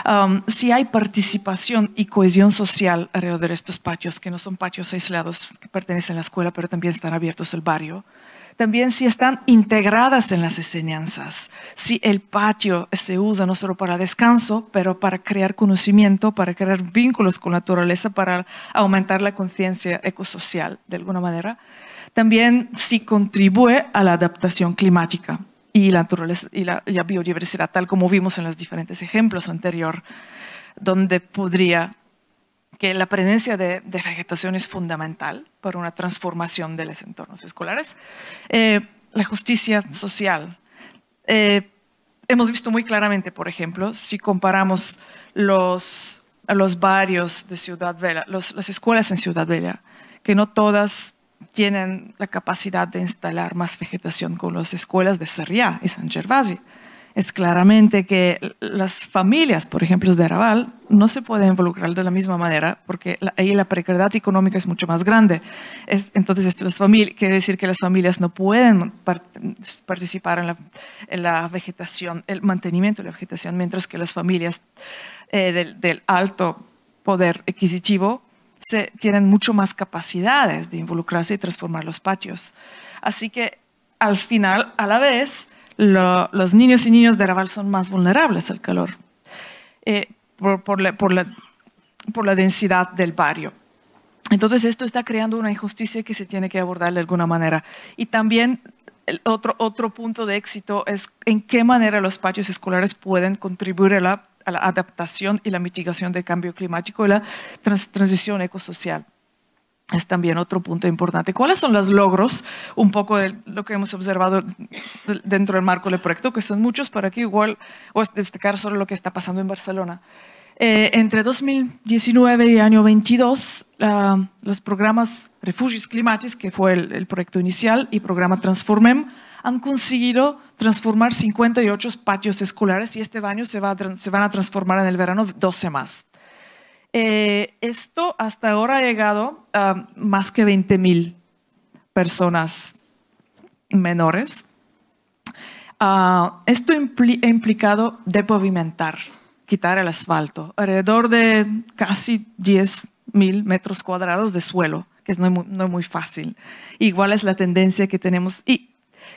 um, si hay participación y cohesión social alrededor de estos patios, que no son patios aislados que pertenecen a la escuela, pero también están abiertos al barrio, también si están integradas en las enseñanzas, si el patio se usa no solo para descanso, pero para crear conocimiento, para crear vínculos con la naturaleza, para aumentar la conciencia ecosocial de alguna manera. También si contribuye a la adaptación climática y la, naturaleza, y biodiversidad, tal como vimos en los diferentes ejemplos anteriores donde podría que la presencia de, vegetación es fundamental para una transformación de los entornos escolares. Eh, la justicia social. Eh, hemos visto muy claramente, por ejemplo, si comparamos los, los barrios de Ciudad Vela, las escuelas en Ciudad Vela, que no todas tienen la capacidad de instalar más vegetación con las escuelas de Sarriá y San Gervasi es claramente que las familias, por ejemplo, de Arabal no se pueden involucrar de la misma manera porque ahí la precariedad económica es mucho más grande. entonces, esto quiere decir que las familias no pueden participar en la, vegetación, el mantenimiento de la vegetación, mientras que las familias eh, del, del alto poder adquisitivo se, tienen mucho más capacidades de involucrarse y transformar los patios. Así que, al final, a la vez, los niños y niños de Raval son más vulnerables al calor eh, por, la, densidad del barrio. Entonces esto está creando una injusticia que se tiene que abordar de alguna manera. Y también otro, punto de éxito es en qué manera los patios escolares pueden contribuir a la, adaptación y la mitigación del cambio climático y la transición ecosocial es también otro punto importante. ¿Cuáles son los logros? Un poco de lo que hemos observado dentro del marco del proyecto, que son muchos, pero aquí igual voy a destacar solo lo que está pasando en Barcelona. Eh, entre 2019 y año 22, los programas Refugios Climáticos, que fue el, proyecto inicial, y programa Transformem, han conseguido transformar 58 patios escolares y este baño se, se van a transformar en el verano 12 más. Eh, esto hasta ahora ha llegado a más que 20.000 personas menores. Ah, esto ha implicado depavimentar, quitar el asfalto, alrededor de casi 10.000 metros cuadrados de suelo, que es no muy, muy fácil. Igual es la tendencia que tenemos y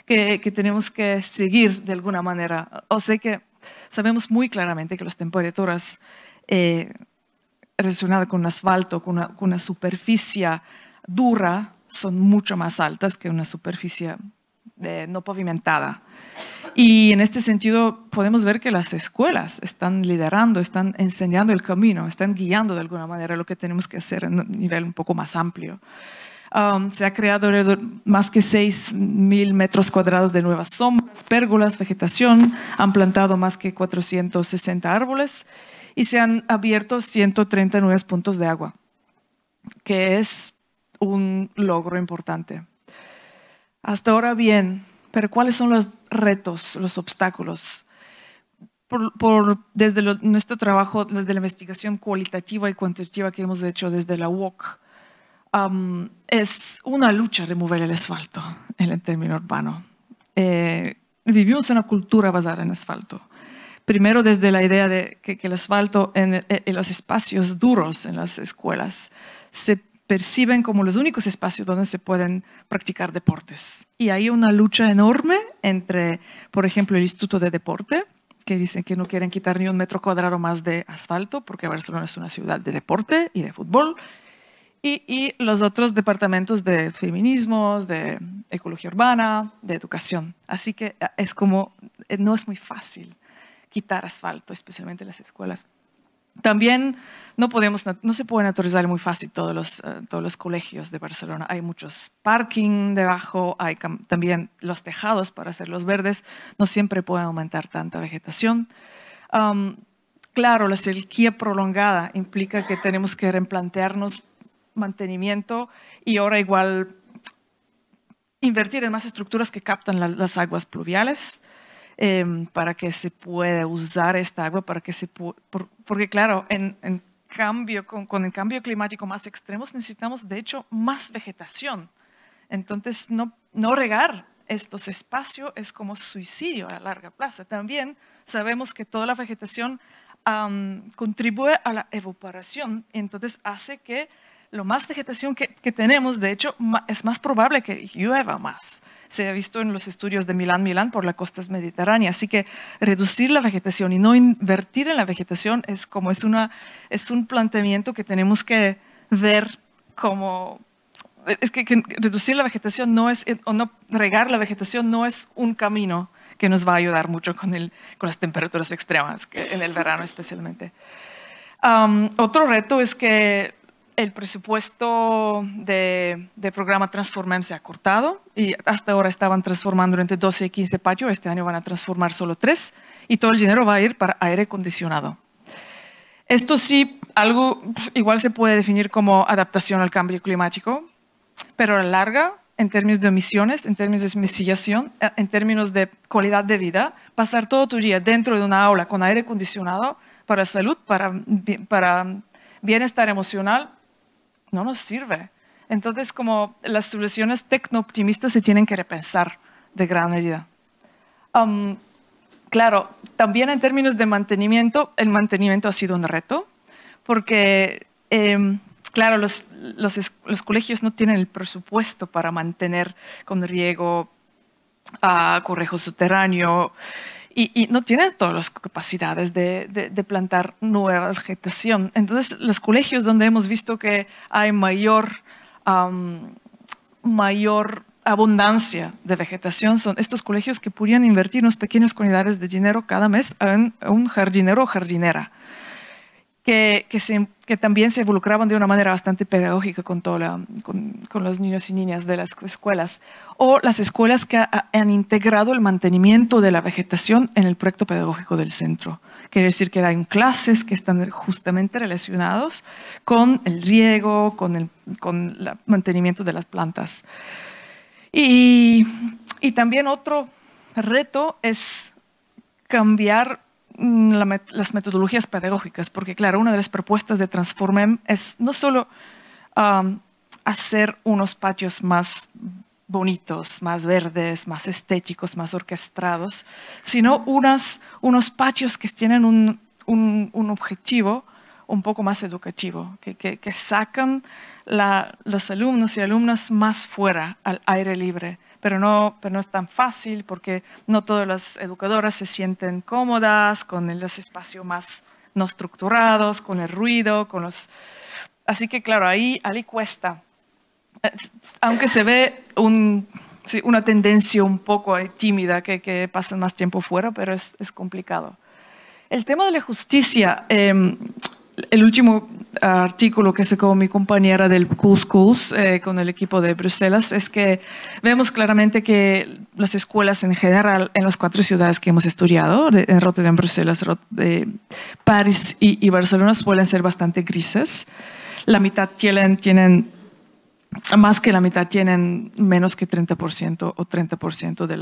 que, tenemos que seguir de alguna manera. O sea que sabemos muy claramente que las temperaturas eh, relacionada con asfalto, con una, superficie dura, son mucho más altas que una superficie eh, no pavimentada. Y en este sentido podemos ver que las escuelas están liderando, están enseñando el camino, están guiando de alguna manera lo que tenemos que hacer en un nivel un poco más amplio. Um, se ha creado más que 6.000 metros cuadrados de nuevas sombras, pérgolas, vegetación, han plantado más que 460 árboles y se han abierto 139 puntos de agua, que es un logro importante. Hasta ahora bien, pero ¿cuáles son los retos, los obstáculos? Por, desde nuestro trabajo, desde la investigación cualitativa y cuantitativa que hemos hecho desde la UOC, es una lucha remover el asfalto en el término urbano. Eh, en una cultura basada en asfalto primero desde la idea de que, el asfalto e, en, los espacios duros en las escuelas se perciben como los únicos espacios donde se pueden practicar deportes. Y hay una lucha enorme entre, por ejemplo, el Instituto de Deporte, que dicen que no quieren quitar ni un metro cuadrado más de asfalto, porque Barcelona es una ciudad de deporte y de fútbol, y, y los otros departamentos de feminismos, de ecología urbana, de educación. Así que ah, es como, eh, no es muy fácil quitar asfalto, especialmente las escuelas. También no, podemos, no se pueden autorizar muy fácil todos los, eh, todos los colegios de Barcelona. Hay muchos parking debajo, hay también los tejados para hacerlos verdes. No siempre pueden aumentar tanta vegetación. claro, la sequía prolongada implica que tenemos que replantearnos mantenimiento y ahora igual invertir en más estructuras que captan las aguas pluviales Em, para que se pueda usar esta agua, para que se porque claro, en, cambio, con, el cambio climático más extremos necesitamos de hecho más vegetación. Entonces, no, regar estos espacios es como suicidio a larga plaza. También sabemos que toda la vegetación contribuye a la evaporación, entonces hace que lo más vegetación que tenemos, de hecho, es más probable que llueva más se ha visto en los estudios de Milán, Milán por las costas mediterráneas. Así que reducir la vegetación y no invertir en la vegetación es como es, una, es un planteamiento que tenemos que ver como es que, reducir la vegetación no es, o no regar la vegetación no es un camino que nos va a ayudar mucho con, el, con las temperaturas extremas, que en el verano especialmente. otro reto es que el presupuesto de, programa Transformem se ha cortado y hasta ahora estaban transformando entre 12 y 15 patios, este año van a transformar solo tres y todo el dinero va a ir para aire acondicionado. Esto sí, algo igual se puede definir como adaptación al cambio climático, pero a la larga, en términos de emisiones, en términos de emisillación, eh, en términos de calidad de vida, pasar todo tu día dentro de una aula con aire acondicionado para salud, para, para bienestar emocional, no nos sirve. Entonces, como las soluciones tecno-optimistas se tienen que repensar de gran medida. Um, claro, también en términos de mantenimiento, el mantenimiento ha sido un reto, porque, em, claro, los, colegios no tienen el presupuesto para mantener con riego a correjo subterráneo y, no tienen todas las capacidades de, plantar nueva vegetación. Entonces, los colegios donde hemos visto que hay mayor, mayor abundancia de vegetación son estos colegios que podrían invertir unas pequeñas cantidades de dinero cada mes en un jardinero o jardinera que, también se involucraban de una manera bastante pedagógica con, los niños y niñas de las escuelas, o las escuelas que han integrado el mantenimiento de la vegetación en el proyecto pedagógico del centro. Quiere decir que hay clases que están justamente relacionados con el riego, con el mantenimiento de las plantas. y también otro reto es cambiar Mm, las metodologías pedagógicas, porque claro, una de las propuestas de Transformem es no solo hacer unos patios más bonitos, más verdes, más estéticos, más orquestados, sino unos patios que tienen un, objetivo un poco más educativo, que, sacan los alumnos y alumnas más fuera, al aire libre, pero no, pero no es tan fácil porque no todas las educadoras se sienten cómodas con el espacio más no estructurados, con el ruido, con los... Así que claro, ahí, ahí cuesta. Aunque se ve un, una tendencia un poco eh, tímida que, que pasan más tiempo fuera, pero es, es complicado. El tema de la justicia, em, el último ah, artículo que sacó mi compañera del Cool Schools eh, con el equipo de Bruselas es que vemos claramente que las escuelas en general en las cuatro ciudades que hemos estudiado, en Rotterdam, Bruselas, París y, Barcelona, suelen ser bastante grises. La mitad tienen, tienen, más que la mitad tienen menos que 30% o 30% de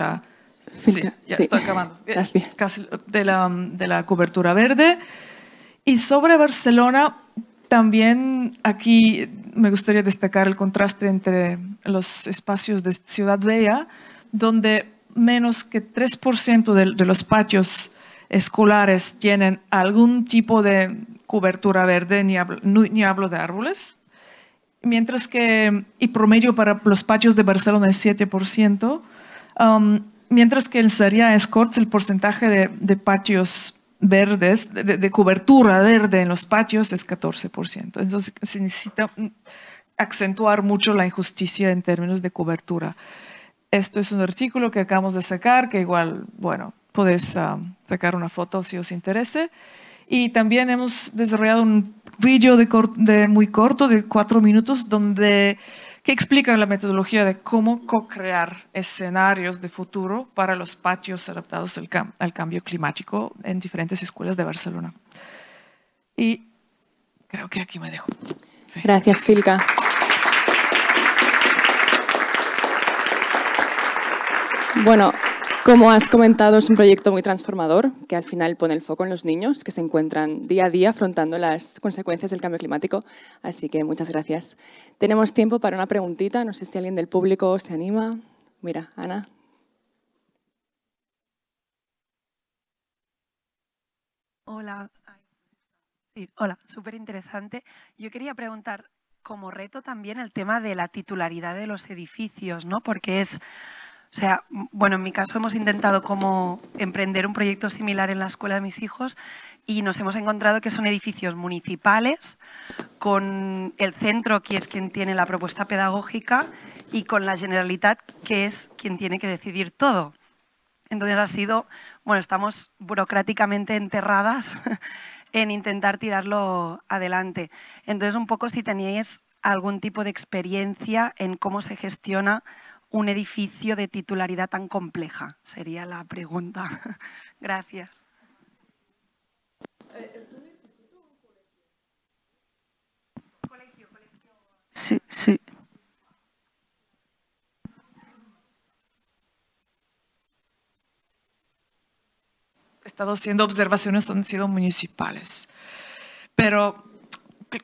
la, de la cobertura verde. Y sobre Barcelona, también aquí me gustaría destacar el contraste entre los espacios de Ciudad Bella, donde menos que 3% de, los patios escolares tienen algún tipo de cobertura verde, ni hablo, ni hablo de árboles, mientras que, y promedio para los patios de Barcelona es 7%, um, mientras que en sería Escorts el porcentaje de, de patios verdes, de, cobertura verde en los patios es 14%. Entonces se necesita acentuar mucho la injusticia en términos de cobertura. Esto es un artículo que acabamos de sacar, que igual, bueno, podéis ah, sacar una foto si os interese. Y también hemos desarrollado un vídeo de de muy corto, de cuatro minutos, donde que explica la metodología de cómo co-crear escenarios de futuro para los patios adaptados al, cambio climático en diferentes escuelas de Barcelona. Y creo que aquí me dejo. Gracias, Filca. Bueno, como has comentado, es un proyecto muy transformador que al final pone el foco en los niños que se encuentran día a día afrontando las consecuencias del cambio climático. Así que muchas gracias. Tenemos tiempo para una preguntita. No sé si alguien del público se anima. Mira, Ana. Hola. hola, súper interesante. Yo quería preguntar como reto también el tema de la titularidad de los edificios, ¿no? Porque es o sea, bueno, en mi caso hemos intentado como emprender un proyecto similar en la escuela de mis hijos y nos hemos encontrado que son edificios municipales con el centro, que es quien tiene la propuesta pedagógica, y con la Generalitat, que es quien tiene que decidir todo. Entonces ha sido, bueno, estamos burocráticamente enterradas en intentar tirarlo adelante. Entonces un poco si teníais algún tipo de experiencia en cómo se gestiona un edificio de titularidad tan compleja? Sería la pregunta. Gracias. ¿Es un instituto o un colegio? Colegio, Sí, sí. He estado haciendo observaciones, han sido municipales. Pero,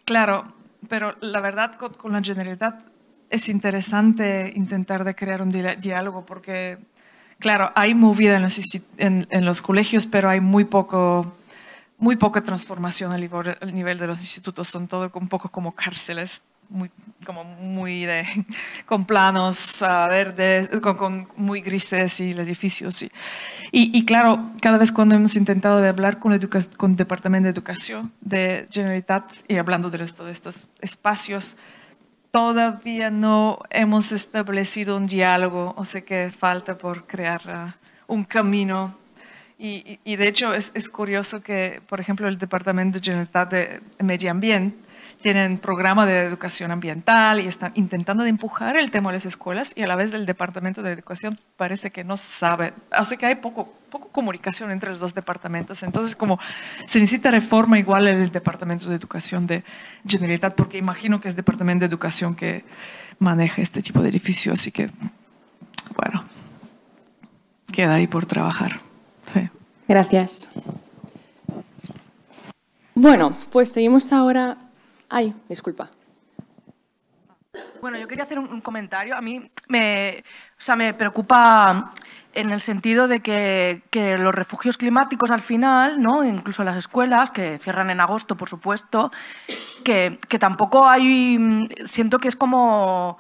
claro, pero la verdad con la generalidad es interesante intentar de crear un diálogo porque, claro, hay movida en los, colegios, pero hay muy poco muy poca transformación al nivel, de los institutos, son todo un poco como cárceles, muy, como muy de, con planos ah, verdes, con, muy grises y el edificio. Y, claro, cada vez cuando hemos intentado de hablar con, con el Departamento de Educación de Generalitat y hablando de estos espacios, todavía no hemos establecido un diálogo, o sea que falta por crear ah, un camino. Y, de hecho es, curioso que, por ejemplo, el Departamento de Generalidad de Medio Ambiente tienen programa de educación ambiental y están intentando de empujar el tema a las escuelas y a la vez el Departamento de Educación parece que no sabe. Así que hay poco, poco comunicación entre los dos departamentos. Entonces, como se necesita reforma igual en el Departamento de Educación de Generalitat, porque imagino que es el Departamento de Educación que maneja este tipo de edificio. Así que, bueno, queda ahí por trabajar. Gracias. Bueno, pues seguimos ahora Ay, disculpa. Bueno, yo quería hacer un, comentario. A mí me, me preocupa en el sentido de que, que, los refugios climáticos al final, ¿no? incluso las escuelas, que cierran en agosto, por supuesto, que, que tampoco hay... Mm, siento que es como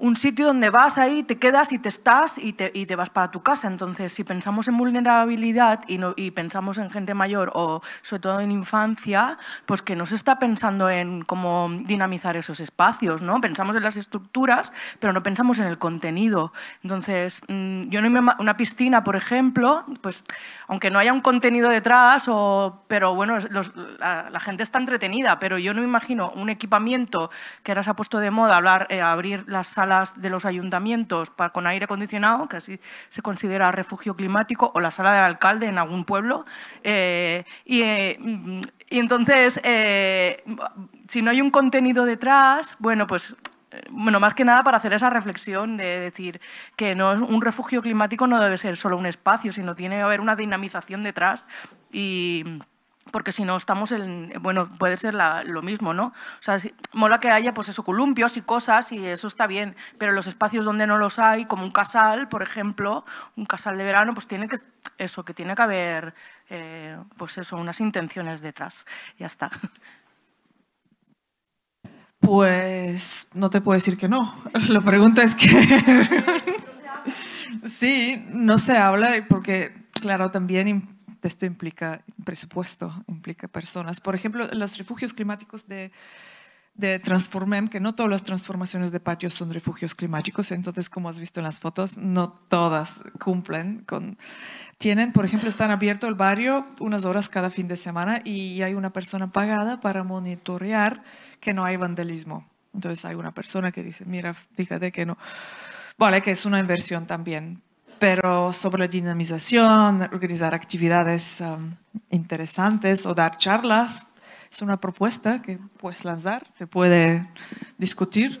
un sitio donde vas ahí, te quedas y te estás y te, vas para tu casa. Entonces, si pensamos en vulnerabilidad y, no, y, pensamos en gente mayor o sobre todo en infancia, pues que no se está pensando en cómo dinamizar esos espacios, ¿no? Pensamos en las estructuras, pero no pensamos en el contenido. Entonces, mm, yo no una piscina, por ejemplo, pues aunque no haya un contenido detrás, pero bueno, la, gente está entretenida, pero yo no me imagino un equipamiento que ahora se ha puesto de moda, hablar, eh, abrir las salas de los ayuntamientos con aire acondicionado, que así se considera refugio climático, o la sala del alcalde en algún pueblo. Eh, mm, y, entonces, eh, si no hay un contenido detrás, bueno, pues eh, bueno, más que nada para hacer esa reflexión de decir que no un refugio climático no debe ser solo un espacio, sino tiene que haber una dinamización detrás y porque si no estamos en, bueno, puede ser lo mismo, ¿no? O sea, mola que haya, pues eso, columpios y cosas y eso está bien, pero los espacios donde no los hay, como un casal, por ejemplo, un casal de verano, pues tiene que, eso, que tiene que haber, eh, pues eso, unas intenciones detrás, ya está. Pues no te puedo decir que no, lo pregunta es que... sí, no se habla porque, claro, también esto implica presupuesto, implica personas. Por ejemplo, los refugios climáticos de, de Transformem, que no todas las transformaciones de patios son refugios climáticos, entonces como has visto en las fotos, no todas cumplen con... Tienen, por ejemplo, están abierto el barrio unas horas cada fin de semana y hay una persona pagada para monitorear que no hay vandalismo. Entonces hay una persona que dice, mira, fíjate que no... Vale, que es una inversión también, pero sobre la dinamización, organizar actividades um, interesantes o dar charlas. Es una propuesta que puedes lanzar, se puede discutir,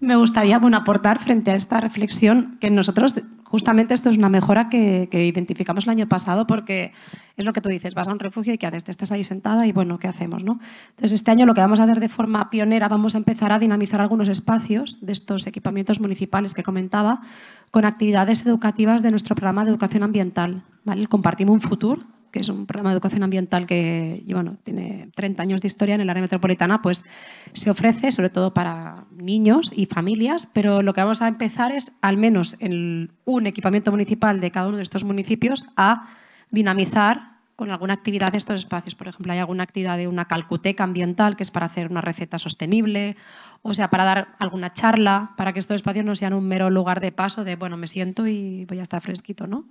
Me gustaría aportar frente a esta reflexión que nosotros justamente esto es una mejora que, identificamos el año pasado porque es lo que tú dices, vas a un refugio y ¿qué haces? Te estás ahí sentada y bueno, ¿qué hacemos? No? Entonces, este año lo que vamos a hacer de forma pionera, vamos a empezar a dinamizar algunos espacios de estos equipamientos municipales que comentaba con actividades educativas de nuestro programa de educación ambiental. ¿vale? Compartimos un Futuro, que es un programa de educación ambiental que bueno, tiene 30 años de historia en el área metropolitana, pues se ofrece sobre todo para niños y familias, pero lo que vamos a empezar es, al menos en un equipamiento municipal de cada uno de estos municipios, a dinamizar con alguna actividad de estos espacios. Por ejemplo, hay alguna actividad de una calcuteca ambiental, que es para hacer una receta sostenible, o sea, para dar alguna charla, para que estos espacios no sean un mero lugar de paso de, bueno, me siento y voy a estar fresquito, ¿no?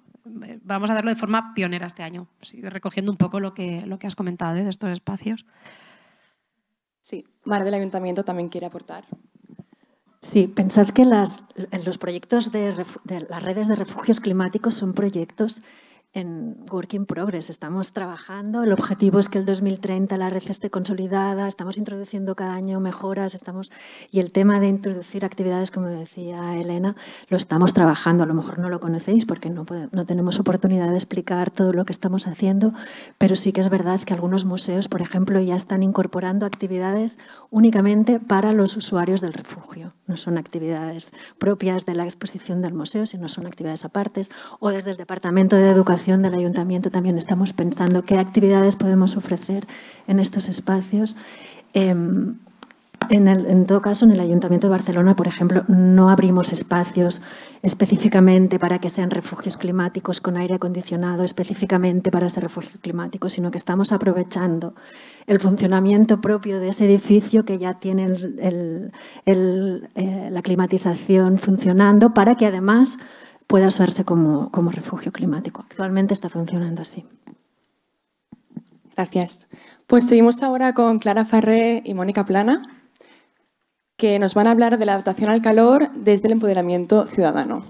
Eh, vamos a hacerlo de forma pionera este año, recogiendo un poco lo que, lo que has comentado ¿eh? de estos espacios. Sí, Mar del Ayuntamiento también quiere aportar. Sí, pensad que los proyectos de las redes de refugios climáticos son proyectos en Work Progress. Estamos trabajando, el objetivo es que el 2030 la red esté consolidada, estamos introduciendo cada año mejoras, estamos y el tema de introducir actividades, como decía Elena, lo estamos trabajando. A lo mejor no lo conocéis porque no, no tenemos oportunidad de explicar todo lo que estamos haciendo, pero sí que es verdad que algunos museos, por ejemplo, ya están incorporando actividades únicamente para los usuarios del refugio. No son actividades propias de la exposición del museo, sino son actividades apartes o desde el Departamento de Educación del Ayuntamiento, también estamos pensando qué actividades podemos ofrecer en estos espacios. Em, en, todo caso, en el Ayuntamiento de Barcelona, por ejemplo, no abrimos espacios específicamente para que sean refugios climáticos con aire acondicionado, específicamente para ese refugio climático, sino que estamos aprovechando el funcionamiento propio de ese edificio que ya tiene eh, la climatización funcionando para que además pueda usarse como, como refugio climático. Actualmente está funcionando así. Gracias. Pues seguimos ahora con Clara Farré y Mónica Plana, que nos van a hablar de la adaptación al calor desde el empoderamiento ciudadano.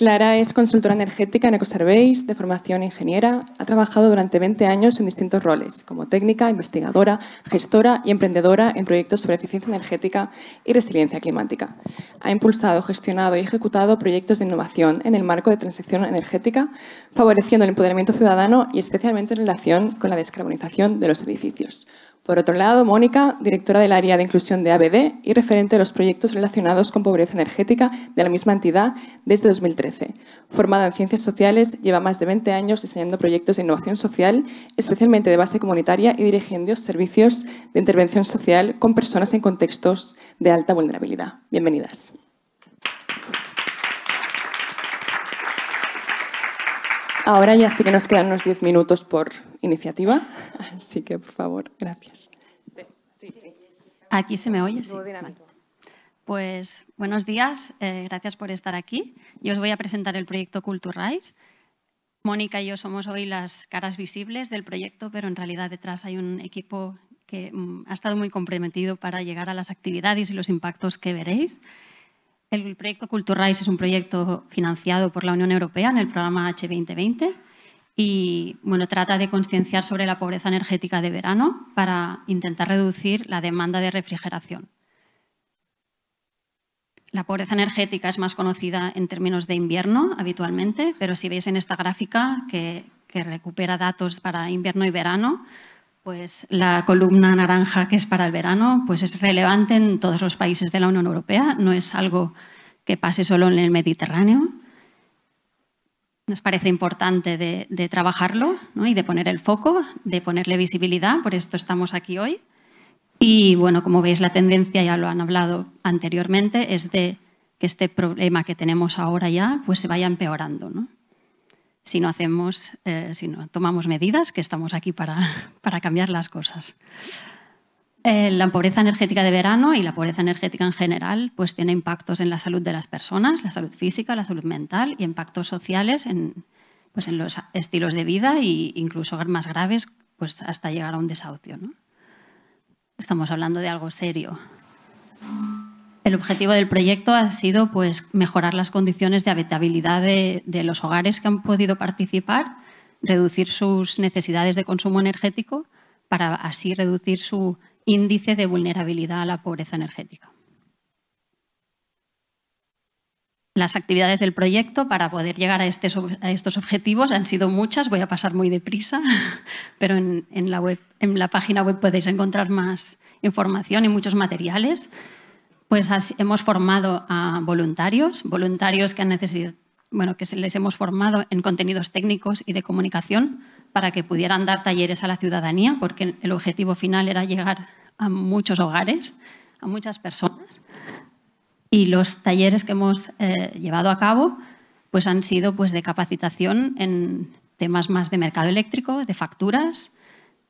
Clara es consultora energética en Ecosurveys, de formación ingeniera. Ha trabajado durante 20 años en distintos roles, como técnica, investigadora, gestora y emprendedora en proyectos sobre eficiencia energética y resiliencia climática. Ha impulsado, gestionado y ejecutado proyectos de innovación en el marco de transición energética, favoreciendo el empoderamiento ciudadano y especialmente en relación con la descarbonización de los edificios. Por otro lado, Mónica, directora del área de inclusión de ABD y referente de los proyectos relacionados con pobreza energética de la misma entidad desde 2013. Formada en ciencias sociales, lleva más de 20 años diseñando proyectos de innovación social, especialmente de base comunitaria y dirigiendo servicios de intervención social con personas en contextos de alta vulnerabilidad. Bienvenidas. Ahora ya sí que nos quedan unos 10 minutos por iniciativa, así que por favor, gracias. Aquí se me oye. Sí. Pues buenos días, eh, gracias por estar aquí. Yo os voy a presentar el proyecto Culturize. Mónica y yo somos hoy las caras visibles del proyecto, pero en realidad detrás hay un equipo que mm, ha estado muy comprometido para llegar a las actividades y los impactos que veréis. El proyecto Culturrise es un proyecto financiado por la Unión Europea en el programa H2020 y bueno, trata de concienciar sobre la pobreza energética de verano para intentar reducir la demanda de refrigeración. La pobreza energética es más conocida en términos de invierno habitualmente, pero si veis en esta gráfica que recupera datos para invierno y verano, pues la columna naranja que es para el verano, pues es relevante en todos los países de la Unión Europea, no es algo que pase solo en el Mediterráneo. Nos parece importante de, trabajarlo ¿no? y de poner el foco, de ponerle visibilidad, por esto estamos aquí hoy. Y bueno, como veis, la tendencia, ya lo han hablado anteriormente, es de que este problema que tenemos ahora ya pues se vaya empeorando. ¿no? si no hacemos, eh, si tomamos medidas, que estamos aquí para, cambiar las cosas. Eh, la pobreza energética de verano y la pobreza energética en general pues tiene impactos en la salud de las personas, la salud física, la salud mental y impactos sociales en, pues en los estilos de vida e incluso más graves pues hasta llegar a un desahucio. Estamos hablando de algo serio. El objetivo del proyecto ha sido pues, mejorar las condiciones de habitabilidad de, los hogares que han podido participar, reducir sus necesidades de consumo energético para así reducir su índice de vulnerabilidad a la pobreza energética. Las actividades del proyecto para poder llegar a, estos objetivos han sido muchas, voy a pasar muy deprisa, pero en, en, la web, en la página web podéis encontrar más información y muchos materiales pues hemos formado a voluntarios, voluntarios que han bueno, que les hemos formado en contenidos técnicos y de comunicación para que pudieran dar talleres a la ciudadanía, porque el objetivo final era llegar a muchos hogares, a muchas personas. Y los talleres que hemos eh, llevado a cabo pues han sido pues, de capacitación en temas más de mercado eléctrico, de facturas,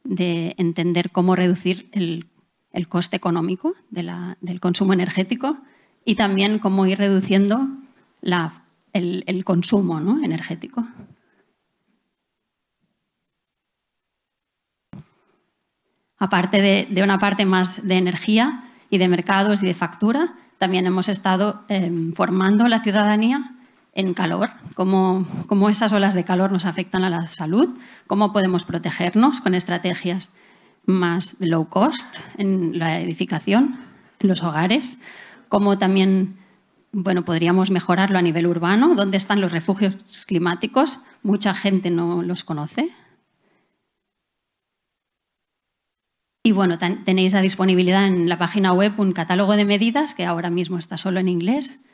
de entender cómo reducir el el coste económico del consumo energético y también cómo ir reduciendo el, consumo energético. Aparte de, una parte más de energía y de mercados y de factura, también hemos estado em, formando a la ciudadanía en calor, cómo, cómo esas olas de calor nos afectan a la salud, cómo podemos protegernos con estrategias más low cost en la edificación, en los hogares, cómo también bueno, podríamos mejorarlo a nivel urbano, dónde están los refugios climáticos, mucha gente no los conoce. Y bueno, tenéis a disponibilidad en la página web un catálogo de medidas, que ahora mismo está solo en inglés,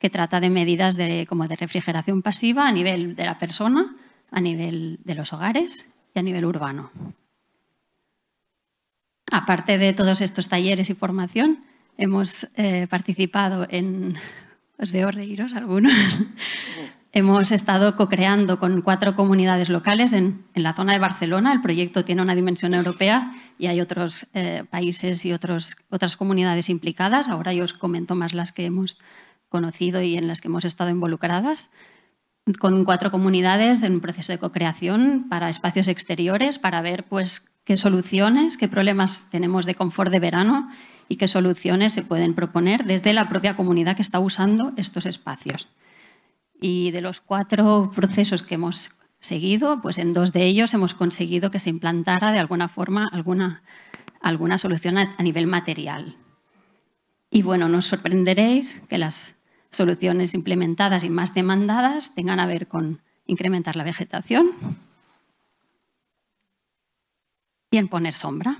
que trata de medidas como de refrigeración pasiva a nivel de la persona, a nivel de los hogares y a nivel urbano aparte de todos estos talleres y formación, hemos eh, participado en, os pues veo reíros algunos, hemos estado co-creando con cuatro comunidades locales en, la zona de Barcelona. El proyecto tiene una dimensión europea y hay otros eh, países y otros, otras comunidades implicadas. Ahora yo os comento más las que hemos conocido y en las que hemos estado involucradas con cuatro comunidades en un proceso de co-creación para espacios exteriores, para ver pues, qué soluciones, qué problemas tenemos de confort de verano y qué soluciones se pueden proponer desde la propia comunidad que está usando estos espacios. Y de los cuatro procesos que hemos seguido, pues en dos de ellos hemos conseguido que se implantara de alguna forma alguna, alguna solución a, a nivel material. Y bueno, no os sorprenderéis que las soluciones implementadas y más demandadas tengan a ver con incrementar la vegetación, y en poner sombra.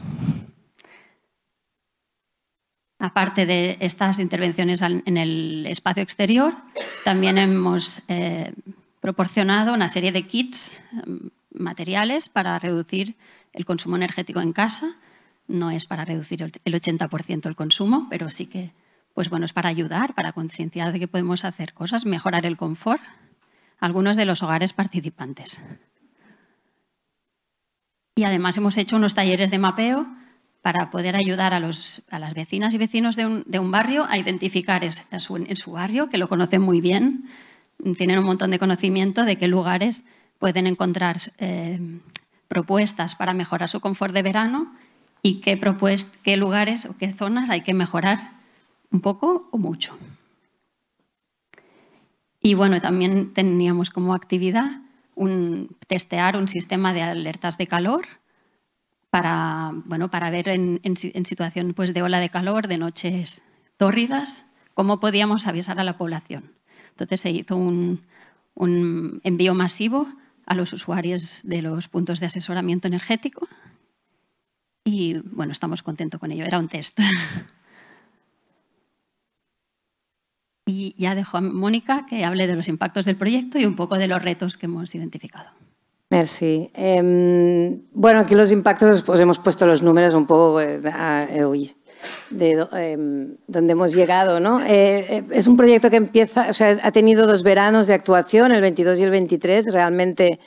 Aparte de estas intervenciones en el espacio exterior, también hemos eh, proporcionado una serie de kits, em, materiales para reducir el consumo energético en casa. No es para reducir el 80% el consumo, pero sí que pues bueno, es para ayudar, para concienciar de que podemos hacer cosas, mejorar el confort. Algunos de los hogares participantes y además hemos hecho unos talleres de mapeo para poder ayudar a, las vecinas y vecinos de un, barrio a identificar su, en su barrio, que lo conocen muy bien, tienen un montón de conocimiento de qué lugares pueden encontrar eh, propuestas para mejorar su confort de verano y qué lugares o qué zonas hay que mejorar un poco o mucho. Y bueno, también teníamos como actividad un, testear un sistema de alertas de calor para, bueno, para ver en, situación pues, de ola de calor, de noches tórridas, cómo podíamos avisar a la población. Entonces se hizo un, un envío masivo a los usuarios de los puntos de asesoramiento energético y bueno, estamos contentos con ello. Era un test. Y ya dejo a Mónica que hable de los impactos del proyecto y un poco de los retos que hemos identificado. Merci. Em, bueno, aquí los impactos, pues hemos puesto los números un poco eh, de ah, eh, em, donde hemos llegado, ¿no? Eh, es un proyecto que empieza, o sea, ha tenido dos veranos de actuación, el 22 y el 23, realmente...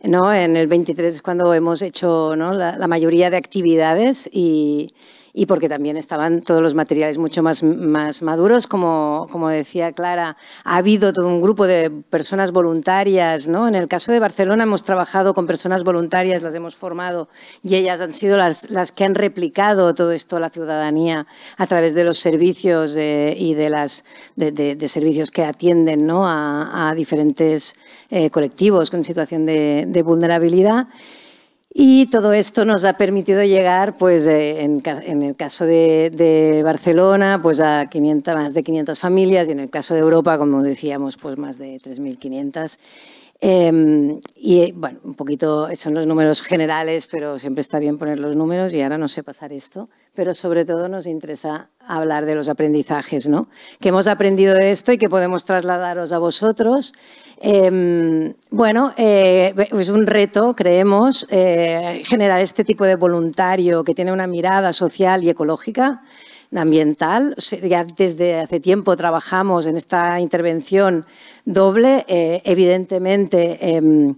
¿no? En el 23 es cuando hemos hecho ¿no? la mayoría de actividades y, y porque también estaban todos los materiales mucho más, más maduros, como, decía Clara. Ha habido todo un grupo de personas voluntarias, ¿no? En el caso de Barcelona hemos trabajado con personas voluntarias, las hemos formado y ellas han sido las, que han replicado todo esto a la ciudadanía a través de los servicios eh, y de, las, de, servicios que atienden a, diferentes eh, colectivos con situación de vulnerabilidad. Y todo esto nos ha permitido llegar, pues, en, el caso de, Barcelona, pues a más de 500 familias y en el caso de Europa, como decíamos, pues más de 3.500. Em, y bueno, un poquito son los números generales, pero siempre está bien poner los números y ahora no sé pasar esto, pero sobre todo nos interesa hablar de los aprendizajes, ¿no? Que hemos aprendido de esto y que podemos trasladaros a vosotros. Em, bueno, eh, es un reto, creemos, eh, generar este tipo de voluntario que tiene una mirada social y ecológica ambiental. Ya desde hace tiempo trabajamos en esta intervención doble. Eh, evidentemente, em,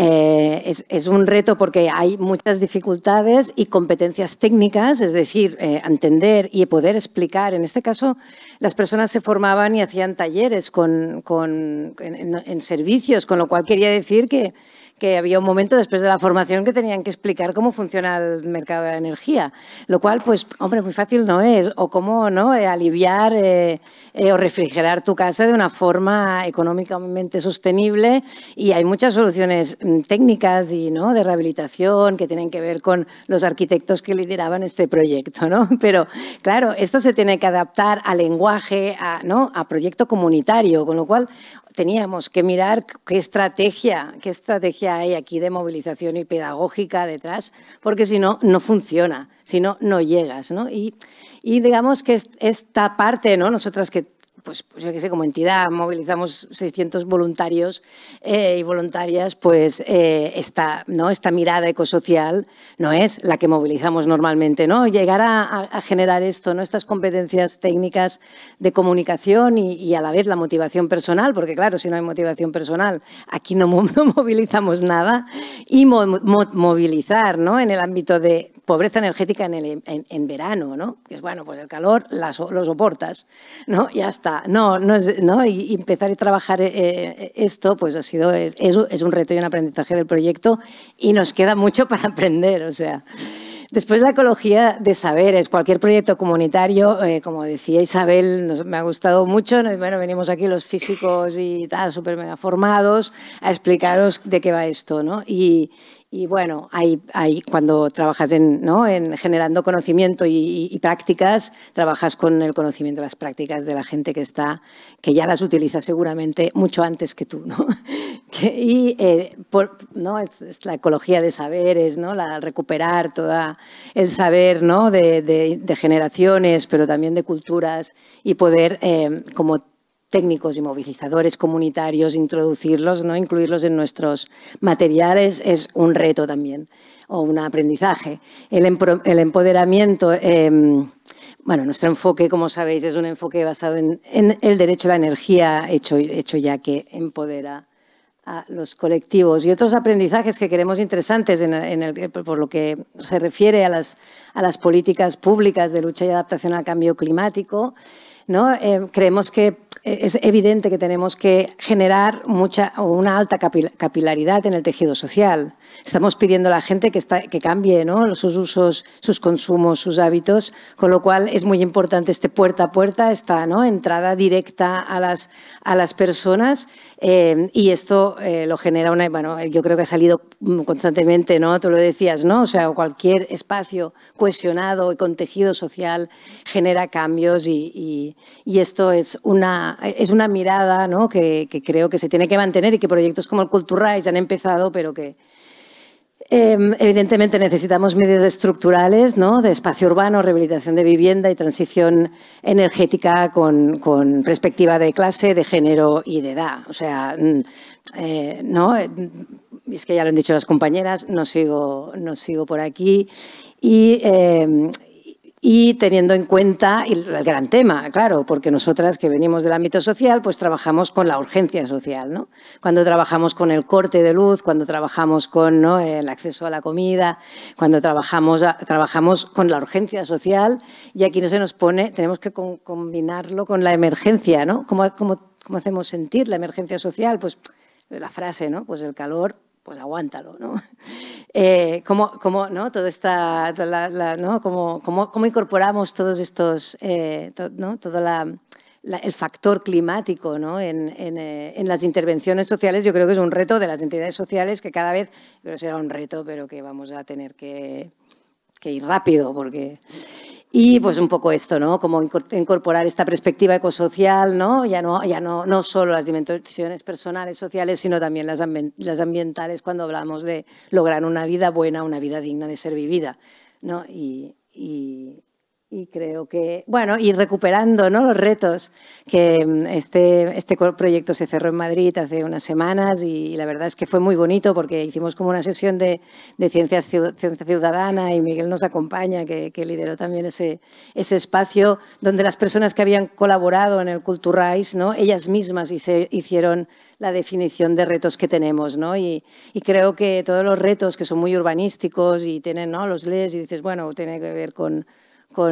eh, es, un reto porque hay muchas dificultades y competencias técnicas, es decir, eh, entender y poder explicar. En este caso, las personas se formaban y hacían talleres en, servicios, con lo cual quería decir que que había un momento después de la formación que tenían que explicar cómo funciona el mercado de la energía, lo cual, pues, hombre, muy fácil no es, o cómo ¿no? Eh, aliviar eh, eh, o refrigerar tu casa de una forma económicamente sostenible y hay muchas soluciones mm, técnicas y ¿no? de rehabilitación que tienen que ver con los arquitectos que lideraban este proyecto, ¿no? Pero, claro, esto se tiene que adaptar al lenguaje, a, ¿no? a proyecto comunitario, con lo cual teníamos que mirar qué estrategia, qué estrategia hay aquí de movilización y pedagógica detrás, porque si no, no funciona, si no, no llegas. Y, y digamos que esta parte, ¿no? nosotras que pues, pues, yo que sé, como entidad movilizamos 600 voluntarios eh, y voluntarias, pues eh, esta, ¿no? esta mirada ecosocial no es la que movilizamos normalmente, ¿no? Llegar a, generar esto, ¿no? Estas competencias técnicas de comunicación y, a la vez la motivación personal, porque claro, si no hay motivación personal, aquí no, movilizamos nada y movilizar, ¿no? En el ámbito de pobreza energética en, el, en, verano, ¿no? Que es, bueno, pues el calor los lo soportas, ¿no? Ya está. No, no, es, ¿no? Y empezar a trabajar eh, eh, esto, pues ha sido, es, es un reto y un aprendizaje del proyecto y nos queda mucho para aprender, o sea... Después la ecología de saberes, cualquier proyecto comunitario, eh, como decía Isabel, nos, me ha gustado mucho. Bueno, venimos aquí los físicos y tal, súper mega formados, a explicaros de qué va esto, ¿no? Y, y bueno, ahí, cuando trabajas en, generando conocimiento y, prácticas, trabajas con el conocimiento, las prácticas de la gente que está, que ya las utiliza seguramente mucho antes que tú, ¿no? y eh, ¿no? Es, la ecología de saberes, ¿no? La recuperar todo el saber, ¿no? De, generaciones, pero también de culturas y poder eh, como técnicos y movilizadores comunitarios, introducirlos, ¿no? incluirlos en nuestros materiales es un reto también o un aprendizaje. El, empoderamiento, em, bueno, nuestro enfoque, como sabéis, es un enfoque basado en, el derecho a la energía, hecho, hecho ya que empodera a los colectivos y otros aprendizajes que queremos interesantes en por lo que se refiere a las, a las políticas públicas de lucha y adaptación al cambio climático. ¿no? Eh, creemos que es evidente que tenemos que generar mucha o una alta capilaridad en el tejido social. Estamos pidiendo a la gente que, está, que cambie ¿no? sus usos, sus consumos, sus hábitos, con lo cual es muy importante este puerta a puerta, esta ¿no? entrada directa a las, a las personas eh, y esto eh, lo genera una... Bueno, yo creo que ha salido constantemente, ¿no? Tú lo decías, ¿no? O sea, cualquier espacio cohesionado y con tejido social genera cambios y, y esto es una es una mirada que, creo que se tiene que mantener y que proyectos como el Culturais han empezado, pero que em, evidentemente necesitamos medios estructurales de espacio urbano, rehabilitación de vivienda y transición energética con, perspectiva de clase, de género y de edad. O sea, mm, eh, ¿no? es que ya lo han dicho las compañeras, no sigo, no sigo por aquí. Y, em, y teniendo en cuenta el, gran tema, claro, porque nosotras que venimos del ámbito social, pues trabajamos con la urgencia social, ¿no? Cuando trabajamos con el corte de luz, cuando trabajamos con el acceso a la comida, cuando trabajamos, trabajamos con la urgencia social y aquí no se nos pone, tenemos que combinarlo con la emergencia, ¿no? ¿Cómo, cómo hacemos sentir la emergencia social? Pues la frase, ¿no? Pues el calor pues aguántalo, ¿no? Eh, cómo, no Todo incorporamos todos estos, eh, Todo el factor climático ¿no? Eh, en, las intervenciones sociales, yo creo que es un reto de las entidades sociales que cada vez, creo será un reto, pero que vamos a tener que, que ir rápido porque... Y pues un poco esto, ¿no? Como incorporar esta perspectiva ecosocial, ¿no? Ya no, ya no, no solo las dimensiones personales, sociales, sino también las, las ambientales cuando hablamos de lograr una vida buena, una vida digna de ser vivida, ¿no? y, y creo que, bueno, y recuperando ¿no? los retos, que mm, este, este proyecto se cerró en Madrid hace unas semanas y la verdad es que fue muy bonito porque hicimos como una sesión de, de ciencia ciudadana y Miguel nos acompaña, que, lideró también ese, ese espacio donde las personas que habían colaborado en el Culturais, ¿no? ellas mismas hicieron la definición de retos que tenemos, ¿no? Y, y, creo que todos los retos que son muy urbanísticos y tienen, ¿no? Los lees y dices, bueno, tiene que ver con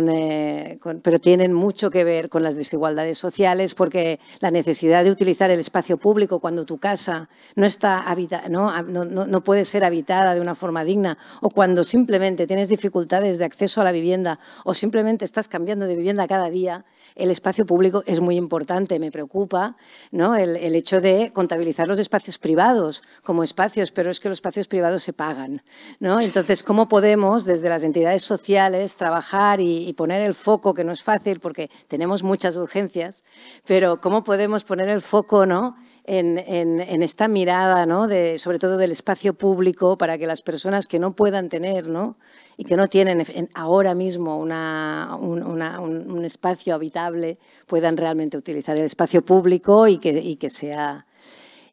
eh, con, pero tienen mucho que ver con las desigualdades sociales porque la necesidad de utilizar el espacio público cuando tu casa no, está no, no, no, puede ser habitada de una forma digna o cuando simplemente tienes dificultades de acceso a la vivienda o simplemente estás cambiando de vivienda cada día el espacio público es muy importante. Me preocupa ¿no? el, hecho de contabilizar los espacios privados como espacios, pero es que los espacios privados se pagan. ¿no? Entonces, ¿cómo podemos desde las entidades sociales trabajar y, y poner el foco, que no es fácil porque tenemos muchas urgencias, pero cómo podemos poner el foco ¿no? en, esta mirada, ¿no? de, sobre todo del espacio público, para que las personas que no puedan tener ¿no? y que no tienen ahora mismo una, un, espacio habitable puedan realmente utilizar el espacio público y que, y que sea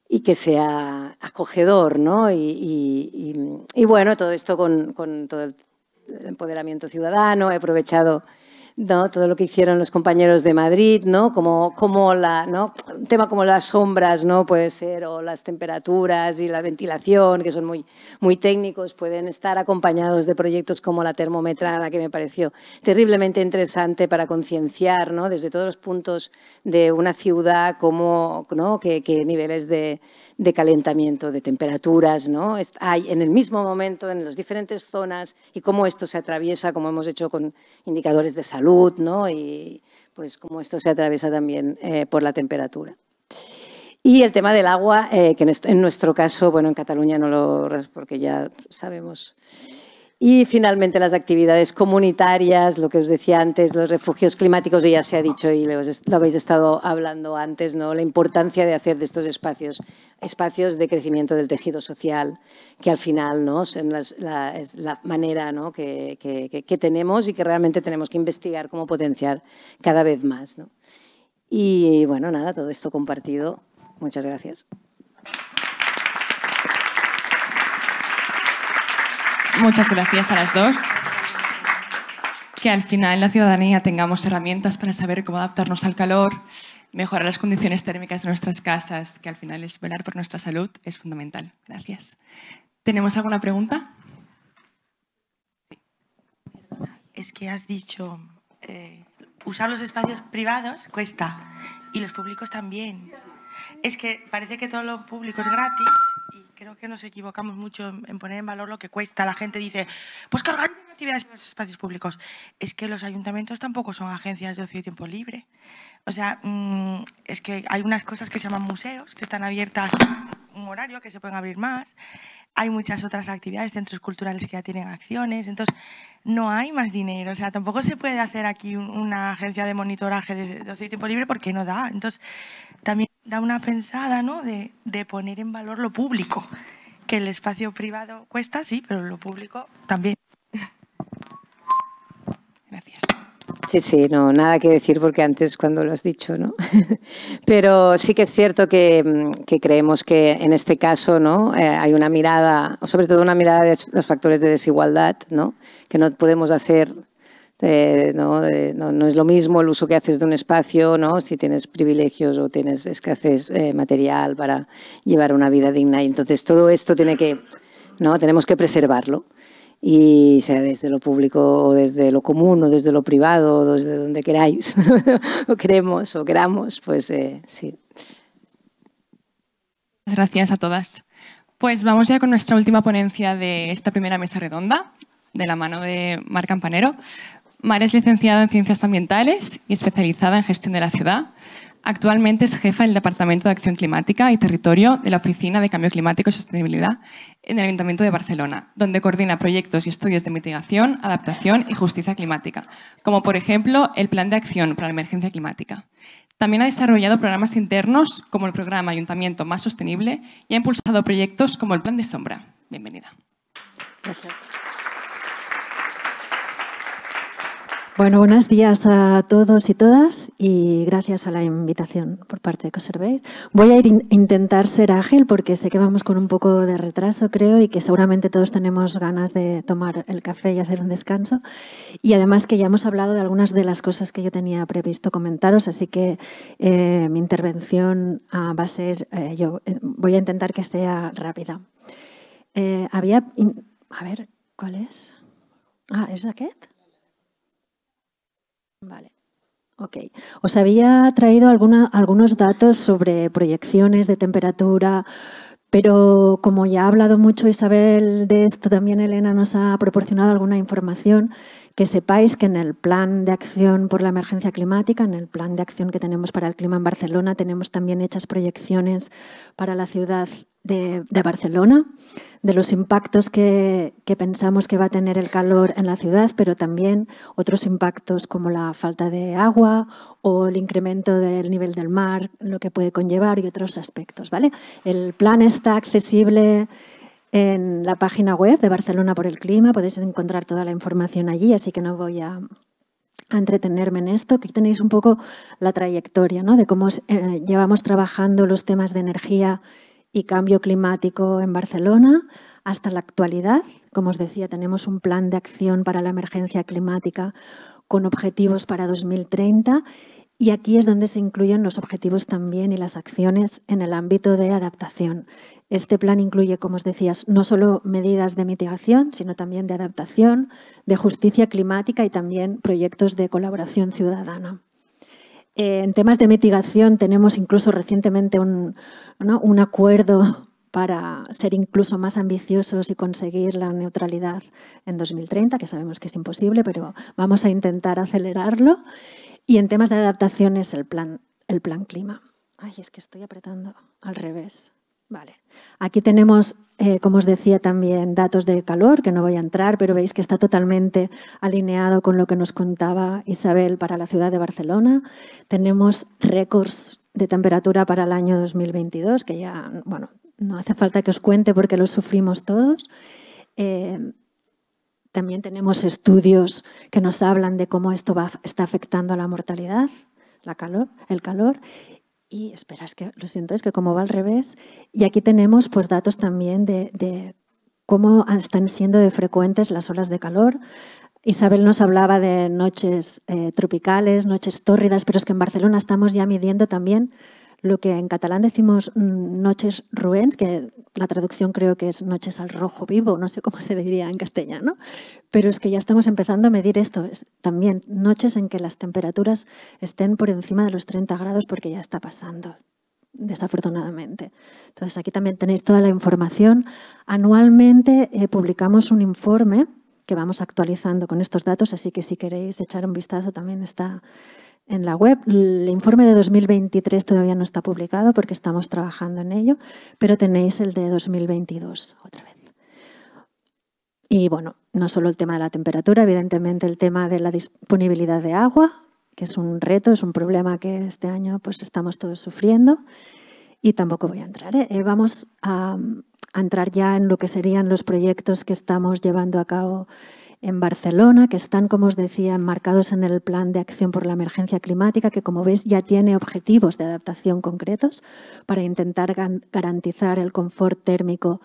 y que sea acogedor, ¿no? Y, y, y bueno, todo esto con, con todo el empoderamiento ciudadano, he aprovechado todo lo que hicieron los compañeros de Madrid, ¿no? Como, la, ¿no? un tema como las sombras, ¿no? Puede ser, o las temperaturas y la ventilación, que son muy, muy técnicos, pueden estar acompañados de proyectos como la termometrada, que me pareció terriblemente interesante para concienciar, ¿no? Desde todos los puntos de una ciudad, como, ¿no? qué niveles de de calentamiento, de temperaturas, ¿no? Hay en el mismo momento, en las diferentes zonas, y cómo esto se atraviesa, como hemos hecho con indicadores de salud, ¿no? Y pues cómo esto se atraviesa también eh, por la temperatura. Y el tema del agua, eh, que en, en, nuestro caso, bueno, en Cataluña no lo... porque ya sabemos... Y finalmente las actividades comunitarias, lo que os decía antes, los refugios climáticos, y ya se ha dicho y lo habéis estado hablando antes, ¿no? la importancia de hacer de estos espacios espacios de crecimiento del tejido social, que al final ¿no? es la manera que, tenemos y que realmente tenemos que investigar cómo potenciar cada vez más. Y bueno, nada, todo esto compartido. Muchas gracias. Muchas gracias a las dos. Que al final la ciudadanía tengamos herramientas para saber cómo adaptarnos al calor, mejorar las condiciones térmicas de nuestras casas, que al final es velar por nuestra salud, es fundamental. Gracias. ¿Tenemos alguna pregunta? Es que has dicho, eh, usar los espacios privados cuesta y los públicos también. Es que parece que todo lo público es gratis y creo que nos equivocamos mucho en poner en valor lo que cuesta. La gente dice, pues que actividades en los espacios públicos. Es que los ayuntamientos tampoco son agencias de ocio y tiempo libre. O sea, mm, es que hay unas cosas que se llaman museos, que están abiertas un horario, que se pueden abrir más. Hay muchas otras actividades, centros culturales que ya tienen acciones. Entonces, no hay más dinero. O sea, tampoco se puede hacer aquí una agencia de monitoraje de, ocio y tiempo libre porque no da. Entonces, también da una pensada, ¿no? De, poner en valor lo público, que el espacio privado cuesta, sí, pero lo público también. Gracias. Sí, sí, no, nada que decir porque antes cuando lo has dicho, ¿no? Pero sí que es cierto mm, que, creemos que en este caso, ¿no? Eh, hay una mirada, sobre todo una mirada de los factores de desigualdad, ¿no? Que no podemos hacer ¿no? ¿no? es lo mismo el uso que haces de un espacio, ¿no? si tienes privilegios o tienes escasez eh, material para llevar una vida digna. Y entonces todo esto tiene que, ¿no? tenemos que preservarlo. Y sea desde lo público o desde lo común o desde lo privado o desde donde queráis o queremos o queramos, pues eh, sí. Gracias a todas. Pues vamos ya con nuestra última ponencia de esta primera mesa redonda, de la mano de Mar Campanero. Mar es licenciada en Ciencias Ambientales y especializada en gestión de la ciudad. Actualmente es jefa del Departamento de Acción Climática y Territorio de la Oficina de Cambio Climático y Sostenibilidad en el Ayuntamiento de Barcelona, donde coordina proyectos y estudios de mitigación, adaptación y justicia climática, como por ejemplo el Plan de Acción para la Emergencia Climática. También ha desarrollado programas internos como el programa Ayuntamiento Más Sostenible y ha impulsado proyectos como el Plan de Sombra. Bienvenida. Gracias. Bueno, buenos días a todos y todas y gracias a la invitación por parte de Coserveis. Voy a ir intentar ser ágil porque sé que vamos con un poco de retraso, creo, y que seguramente todos tenemos ganas de tomar el café y hacer un descanso. Y además que ya hemos hablado de algunas de las cosas que yo tenía previsto comentaros, así que eh, mi intervención ah, va a ser, eh, yo eh, voy a intentar que sea rápida. había, a ver, ¿cuál es? Ah, ¿es aquest? Vale. Ok. Os había traído alguna, algunos datos sobre proyecciones de temperatura, pero como ya ha hablado mucho Isabel de esto, también Elena nos ha proporcionado alguna información. Que sepáis que en el plan de acción por la emergencia climática, en el plan de acción que tenemos para el clima en Barcelona, tenemos también hechas proyecciones para la ciudad de, Barcelona, de los impactos que, pensamos que va a tener el calor en la ciudad, pero también otros impactos como la falta de agua o el incremento del nivel del mar, lo que puede conllevar y otros aspectos. ¿vale? El plan está accesible en la página web de Barcelona por el Clima, podéis encontrar toda la información allí, así que no voy a, entretenerme en esto, que tenéis un poco la trayectoria ¿no? de cómo eh, llevamos trabajando los temas de energía y cambio climático en Barcelona hasta la actualidad. Como os decía, tenemos un plan de acción para la emergencia climática con objetivos para 2030 y aquí es donde se incluyen los objetivos también y las acciones en el ámbito de adaptación. Este plan incluye, como os decía, no solo medidas de mitigación, sino también de adaptación, de justicia climática y también proyectos de colaboración ciudadana en temas de mitigación tenemos incluso recientemente un, acuerdo para ser incluso más ambiciosos y conseguir la neutralidad en 2030, que sabemos que es imposible, pero vamos a intentar acelerarlo. Y en temas de adaptación es el plan, el plan clima. Ay, es que estoy apretando al revés. Vale. Aquí tenemos, eh, como os decía también, datos de calor, que no voy a entrar, pero veis que está totalmente alineado con lo que nos contaba Isabel para la ciudad de Barcelona. Tenemos récords de temperatura para el año 2022, que ya, bueno, no hace falta que os cuente porque los sufrimos todos. Eh, también tenemos estudios que nos hablan de cómo esto está afectando a la mortalidad, la calor, el calor. Y espera, que lo siento, es que como va al revés. Y aquí tenemos pues datos también de, cómo están siendo de frecuentes las olas de calor. Isabel nos hablaba de noches eh, tropicales, noches tórridas, pero es que en Barcelona estamos ya midiendo también lo que en catalán decimos mm, noches ruens, que la traducción creo que es noches al rojo vivo, no sé cómo se diría en castellano, pero es que ya estamos empezando a medir esto, también noches en que las temperaturas estén por encima de los 30 grados porque ya está pasando, desafortunadamente. Entonces aquí también tenéis toda la información. Anualmente eh, publicamos un informe que vamos actualizando con estos datos, así que si queréis echar un vistazo también está en la web. El informe de 2023 todavía no está publicado porque estamos trabajando en ello, pero tenéis el de 2022 otra vez. Y bueno, no solo el tema de la temperatura, evidentemente el tema de la disponibilidad de agua, que es un reto, es un problema que este año pues estamos todos sufriendo. Y tampoco voy a entrar. ¿eh? Eh, vamos a, a entrar ya en lo que serían los proyectos que estamos llevando a cabo en Barcelona, que están, como os decía, marcados en el Plan de Acción por la Emergencia Climática, que como veis ya tiene objetivos de adaptación concretos para intentar garantizar el confort térmico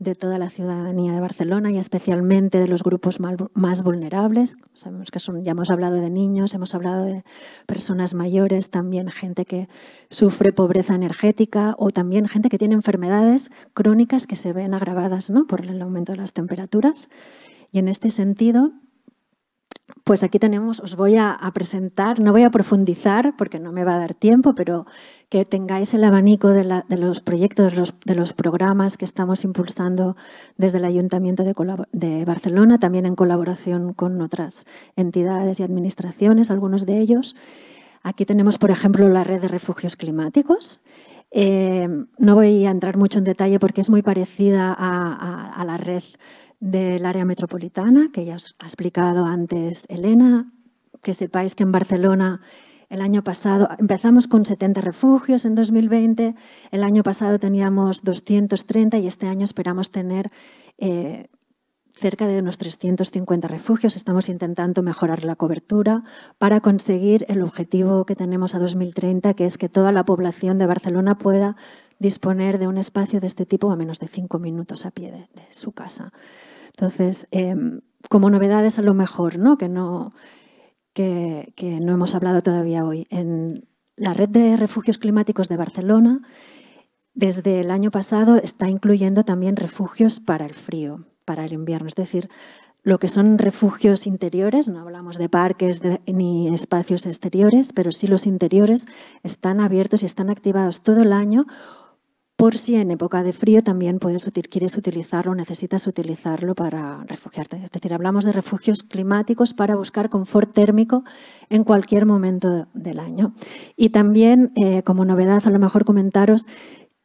de toda la ciudadanía de Barcelona y especialmente de los grupos más vulnerables. Sabemos que ya hemos hablado de niños, hemos hablado de personas mayores, también gente que sufre pobreza energética o también gente que tiene enfermedades crónicas que se ven agravadas por el aumento de las temperaturas y en este sentido, pues aquí tenemos, os voy a, presentar, no voy a profundizar porque no me va a dar tiempo, pero que tengáis el abanico de, los proyectos, de los, programas que estamos impulsando desde el Ayuntamiento de, Barcelona, también en colaboración con otras entidades y administraciones, algunos de ellos. Aquí tenemos, por ejemplo, la red de refugios climáticos. Eh, no voy a entrar mucho en detalle porque es muy parecida a, a la red del área metropolitana, que ya os ha explicado antes Elena, que sepáis que en Barcelona el año pasado empezamos con 70 refugios en 2020, el año pasado teníamos 230 y este año esperamos tener eh, cerca de unos 350 refugios. Estamos intentando mejorar la cobertura para conseguir el objetivo que tenemos a 2030, que es que toda la población de Barcelona pueda disponer de un espacio de este tipo a menos de cinco minutos a pie de su casa. Entonces, em, como novedades a lo mejor, ¿no? Que, no que, no hemos hablado todavía hoy. En la red de refugios climáticos de Barcelona, desde el año pasado, está incluyendo también refugios para el frío, para el invierno. Es decir, lo que son refugios interiores, no hablamos de parques ni espacios exteriores, pero sí los interiores están abiertos y están activados todo el año por si en época de frío también puedes, quieres utilizarlo, necesitas utilizarlo para refugiarte. Es decir, hablamos de refugios climáticos para buscar confort térmico en cualquier momento del año. Y también, eh, como novedad, a lo mejor comentaros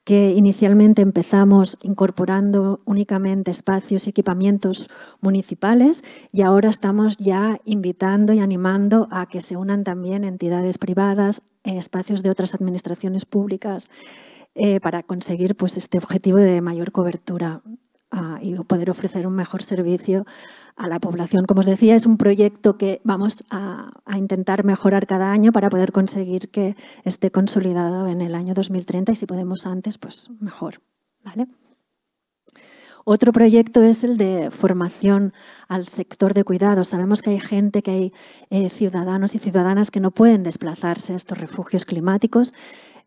que inicialmente empezamos incorporando únicamente espacios y equipamientos municipales y ahora estamos ya invitando y animando a que se unan también entidades privadas, eh, espacios de otras administraciones públicas, eh, para conseguir pues, este objetivo de mayor cobertura ah, y poder ofrecer un mejor servicio a la población. Como os decía, es un proyecto que vamos a, intentar mejorar cada año para poder conseguir que esté consolidado en el año 2030 y si podemos antes, pues mejor. ¿vale? Otro proyecto es el de formación al sector de cuidados. Sabemos que hay gente, que hay eh, ciudadanos y ciudadanas que no pueden desplazarse a estos refugios climáticos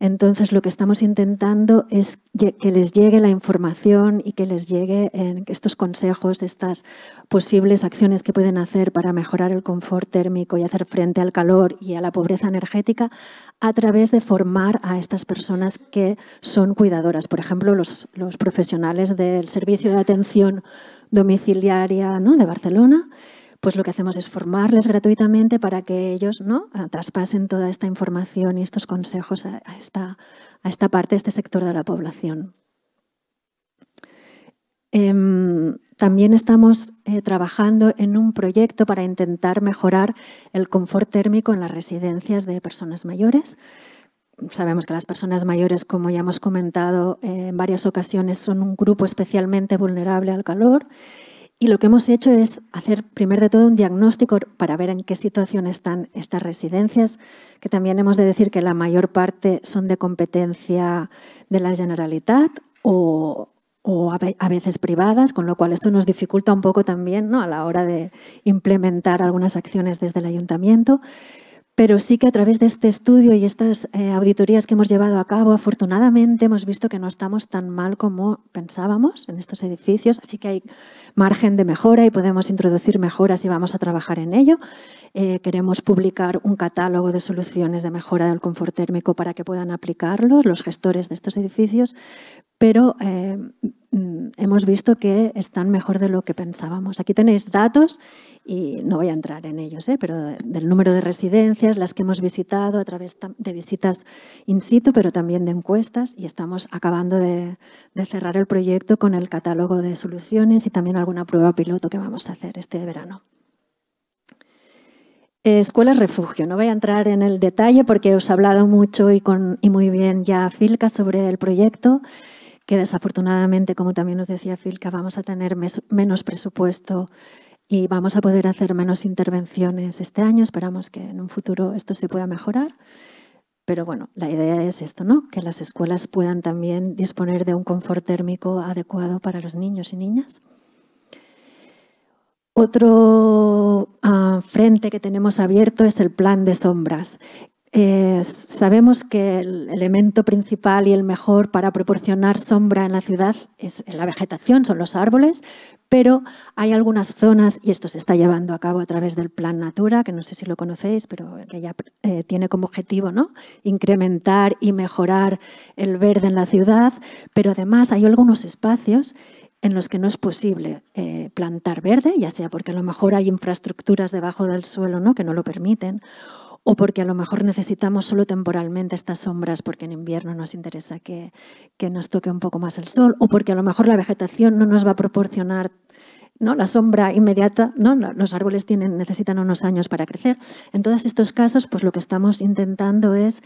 entonces, lo que estamos intentando es que les llegue la información y que les llegue eh, estos consejos, estas posibles acciones que pueden hacer para mejorar el confort térmico y hacer frente al calor y a la pobreza energética a través de formar a estas personas que son cuidadoras. Por ejemplo, los, profesionales del servicio de atención domiciliaria de Barcelona pues lo que hacemos es formarles gratuitamente para que ellos ¿no? Ah, traspasen toda esta información y estos consejos a, esta, a esta parte, a este sector de la población. Em, también estamos eh, trabajando en un proyecto para intentar mejorar el confort térmico en las residencias de personas mayores. Sabemos que las personas mayores, como ya hemos comentado eh, en varias ocasiones, son un grupo especialmente vulnerable al calor y lo que hemos hecho es hacer, primero de todo, un diagnóstico para ver en qué situación están estas residencias, que también hemos de decir que la mayor parte son de competencia de la Generalitat o, a veces privadas, con lo cual esto nos dificulta un poco también ¿no? a la hora de implementar algunas acciones desde el ayuntamiento. Pero sí que a través de este estudio y estas eh, auditorías que hemos llevado a cabo, afortunadamente hemos visto que no estamos tan mal como pensábamos en estos edificios. Así que hay margen de mejora y podemos introducir mejoras y vamos a trabajar en ello. Eh, queremos publicar un catálogo de soluciones de mejora del confort térmico para que puedan aplicarlos los gestores de estos edificios, pero eh, mm, hemos visto que están mejor de lo que pensábamos. Aquí tenéis datos y no voy a entrar en ellos, eh, pero del número de residencias, las que hemos visitado a través de visitas in situ, pero también de encuestas y estamos acabando de, de cerrar el proyecto con el catálogo de soluciones y también alguna prueba piloto que vamos a hacer este verano. Escuelas refugio. No voy a entrar en el detalle porque os he hablado mucho y, con, y muy bien ya Filca sobre el proyecto, que desafortunadamente, como también os decía Filca, vamos a tener menos presupuesto y vamos a poder hacer menos intervenciones este año. Esperamos que en un futuro esto se pueda mejorar. Pero bueno, la idea es esto, ¿no? Que las escuelas puedan también disponer de un confort térmico adecuado para los niños y niñas. Otro ah, frente que tenemos abierto es el plan de sombras. Eh, sabemos que el elemento principal y el mejor para proporcionar sombra en la ciudad es la vegetación, son los árboles, pero hay algunas zonas, y esto se está llevando a cabo a través del Plan Natura, que no sé si lo conocéis, pero que ya eh, tiene como objetivo ¿no? incrementar y mejorar el verde en la ciudad, pero además hay algunos espacios en los que no es posible eh, plantar verde, ya sea porque a lo mejor hay infraestructuras debajo del suelo ¿no? que no lo permiten, o porque a lo mejor necesitamos solo temporalmente estas sombras porque en invierno nos interesa que, que, nos toque un poco más el sol, o porque a lo mejor la vegetación no nos va a proporcionar ¿no? la sombra inmediata, ¿no? los árboles tienen, necesitan unos años para crecer. En todos estos casos, pues lo que estamos intentando es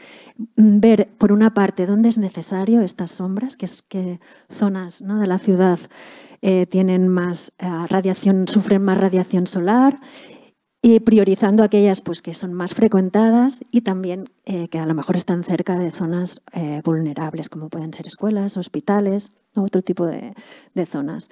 mm, ver, por una parte, dónde es necesario estas sombras, que es que zonas de la ciudad eh, tienen más eh, radiación, sufren más radiación solar y priorizando aquellas pues, que son más frecuentadas y también eh, que a lo mejor están cerca de zonas vulnerables, como pueden ser escuelas, hospitales otro tipo de, zonas.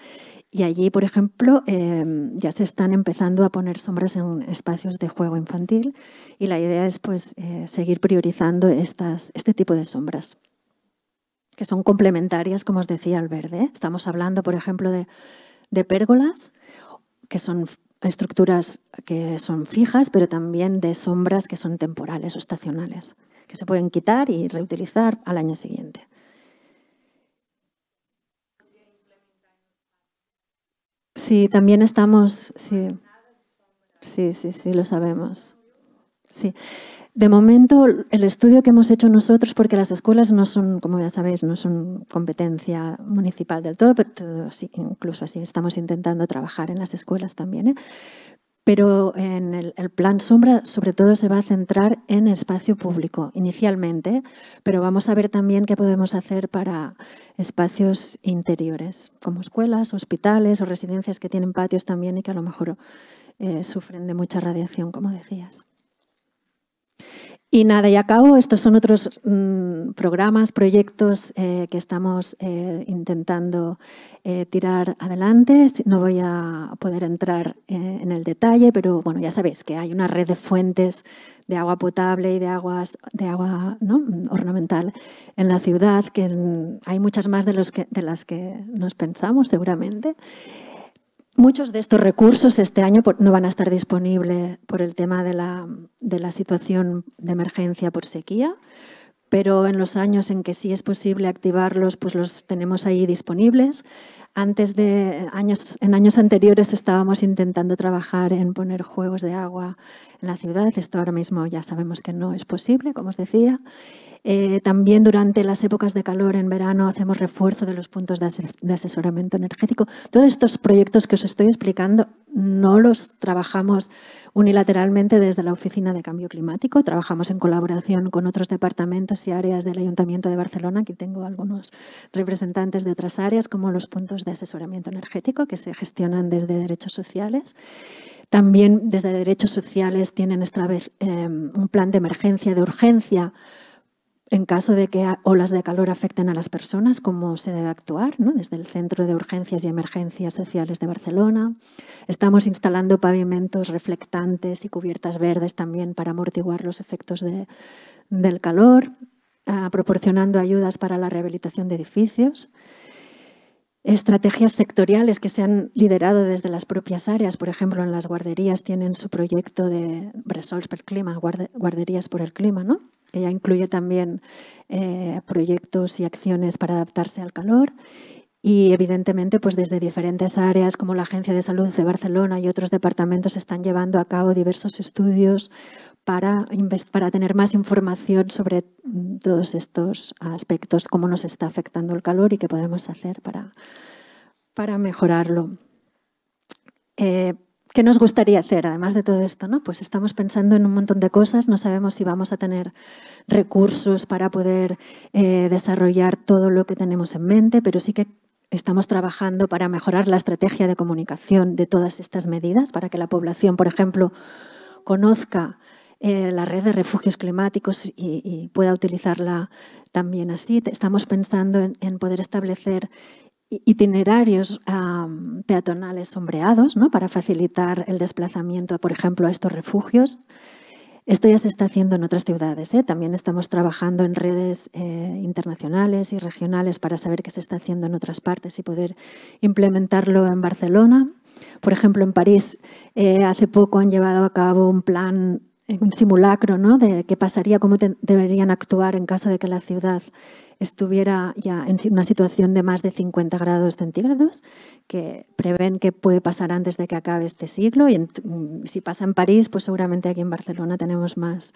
Y allí, por ejemplo, em, ya se están empezando a poner sombras en espacios de juego infantil y la idea es pues, eh, seguir priorizando este tipo de sombras que son complementarias, como os decía, al verde. Estamos hablando, por ejemplo, de pérgolas, que son estructuras que son fijas, pero también de sombras que son temporales o estacionales, que se pueden quitar y reutilizar al año siguiente. Sí, también estamos, sí. Sí, sí, sí, lo sabemos. Sí. De momento, el estudio que hemos hecho nosotros, porque las escuelas no son, como ya sabéis, no son competencia municipal del todo, pero sí, incluso así estamos intentando trabajar en las escuelas también. ¿eh? pero en el, plan sombra sobre todo se va a centrar en espacio público inicialmente, pero vamos a ver también qué podemos hacer para espacios interiores, como escuelas, hospitales o residencias que tienen patios también y que a lo mejor eh, sufren de mucha radiación, como decías. Y nada, y acabo. Estos son otros mm, programas, proyectos eh, que estamos eh, intentando eh, tirar adelante. No voy a poder entrar en el detalle, pero bueno, ya sabéis que hay una red de fuentes de agua potable y de aguas de agua ornamental en la ciudad, que hay muchas más de, los que, de las que nos pensamos seguramente. Muchos de estos recursos este año no van a estar disponibles por el tema de la, situación de emergencia por sequía, pero en los años en que sí es posible activarlos, pues los tenemos ahí disponibles. Antes de años, en años anteriores estábamos intentando trabajar en poner juegos de agua en la ciudad. Esto ahora mismo ya sabemos que no es posible, como os decía. Eh, también durante las épocas de calor en verano hacemos refuerzo de los puntos de, de, asesoramiento energético. Todos estos proyectos que os estoy explicando no los trabajamos unilateralmente desde la Oficina de Cambio Climático, trabajamos en colaboración con otros departamentos y áreas del Ayuntamiento de Barcelona. Aquí tengo algunos representantes de otras áreas, como los puntos de asesoramiento energético que se gestionan desde derechos sociales. También desde derechos sociales tienen em, un plan de emergencia, de urgencia, en caso de que olas de calor afecten a las personas, cómo se debe actuar, ¿no? desde el Centro de Urgencias y Emergencias Sociales de Barcelona. Estamos instalando pavimentos reflectantes y cubiertas verdes también para amortiguar los efectos del calor, ah, proporcionando ayudas para la rehabilitación de edificios estrategias sectoriales que se han liderado desde las propias áreas. Por ejemplo, en las guarderías tienen su proyecto de Bresols per Clima, guarderías por el clima, ¿no? que ya incluye también eh, proyectos y acciones para adaptarse al calor y evidentemente pues desde diferentes áreas como la Agencia de Salud de Barcelona y otros departamentos están llevando a cabo diversos estudios para, para tener más información sobre mm, todos estos aspectos, cómo nos está afectando el calor y qué podemos hacer para, para mejorarlo. Eh, ¿Qué nos gustaría hacer además de todo esto? ¿no? Pues estamos pensando en un montón de cosas, no sabemos si vamos a tener recursos para poder eh, desarrollar todo lo que tenemos en mente, pero sí que estamos trabajando para mejorar la estrategia de comunicación de todas estas medidas, para que la población, por ejemplo, conozca eh, la red de refugios climáticos y, pueda utilizarla también así. Estamos pensando en, poder establecer itinerarios peatonales sombreados ¿no? para facilitar el desplazamiento, por ejemplo, a estos refugios. Esto ya se está haciendo en otras ciudades. ¿eh? También estamos trabajando en redes eh, internacionales y regionales para saber qué se está haciendo en otras partes y poder implementarlo en Barcelona. Por ejemplo, en París eh, hace poco han llevado a cabo un plan eh, un simulacro ¿no? de qué pasaría, cómo deberían actuar en caso de que la ciudad estuviera ya en una situación de más de 50 grados centígrados, que prevén que puede pasar antes de que acabe este siglo. Y mm, si pasa en París, pues seguramente aquí en Barcelona tenemos más,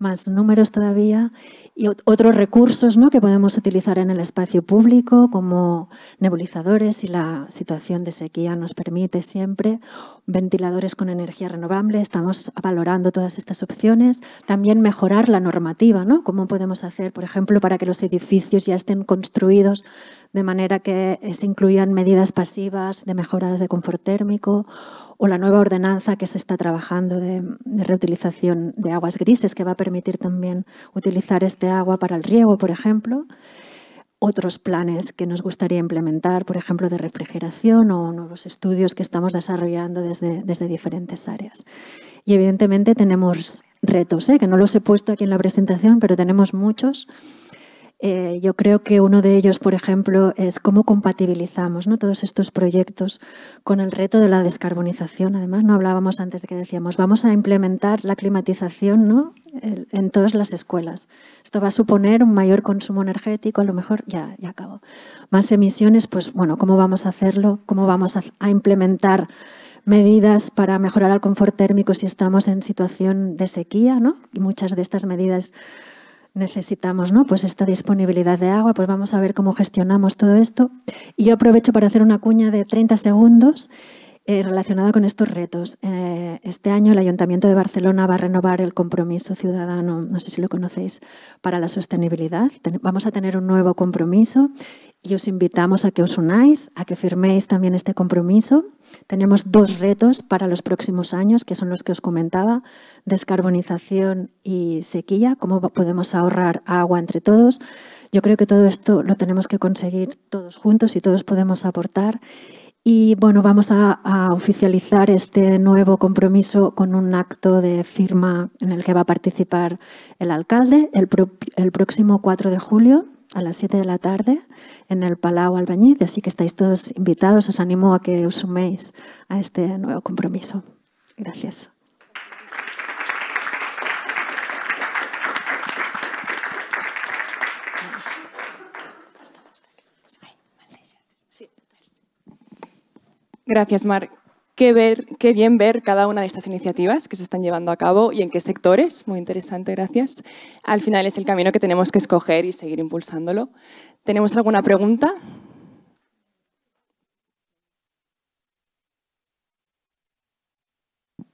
más números todavía y otros recursos que podemos utilizar en el espacio público como nebulizadores si la situación de sequía nos permite siempre, ventiladores con energía renovable, estamos valorando todas estas opciones, también mejorar la normativa, ¿no? cómo podemos hacer, por ejemplo, para que los edificios ya estén construidos de manera que se incluyan medidas pasivas de mejoras de confort térmico o la nueva ordenanza que se está trabajando de, reutilización de aguas grises, que va a permitir también utilizar este agua para el riego, por ejemplo. Otros planes que nos gustaría implementar, por ejemplo, de refrigeración o nuevos estudios que estamos desarrollando desde, desde diferentes áreas. Y evidentemente tenemos retos, ¿eh? que no los he puesto aquí en la presentación, pero tenemos muchos eh, yo creo que uno de ellos, por ejemplo, es cómo compatibilizamos ¿no? todos estos proyectos con el reto de la descarbonización. Además, no hablábamos antes de que decíamos, vamos a implementar la climatización ¿no? en todas las escuelas. Esto va a suponer un mayor consumo energético, a lo mejor, ya, ya acabo. Más emisiones, pues bueno, ¿cómo vamos a hacerlo? ¿Cómo vamos a, implementar medidas para mejorar el confort térmico si estamos en situación de sequía? Y muchas de estas medidas necesitamos, ¿no? Pues esta disponibilidad de agua, pues vamos a ver cómo gestionamos todo esto. Y yo aprovecho para hacer una cuña de 30 segundos eh, relacionada con estos retos. Eh, este año el Ayuntamiento de Barcelona va a renovar el compromiso ciudadano, no sé si lo conocéis, para la sostenibilidad. vamos a tener un nuevo compromiso y os invitamos a que os unáis, a que firméis también este compromiso. Tenemos dos retos para los próximos años, que son los que os comentaba, descarbonización y sequía, cómo podemos ahorrar agua entre todos. Yo creo que todo esto lo tenemos que conseguir todos juntos y todos podemos aportar. Y bueno, vamos a, oficializar este nuevo compromiso con un acto de firma en el que va a participar el alcalde el próximo 4 de julio a las 7 de la tarde en el Palau Albañiz, así que estáis todos invitados. Os animo a que os suméis a este nuevo compromiso. Gracias. Gracias, Mar qué, ver, qué bien ver cada una de estas iniciativas que se están llevando a cabo y en qué sectores, muy interesante, gracias. Al final es el camino que tenemos que escoger y seguir impulsándolo. ¿Tenemos alguna pregunta?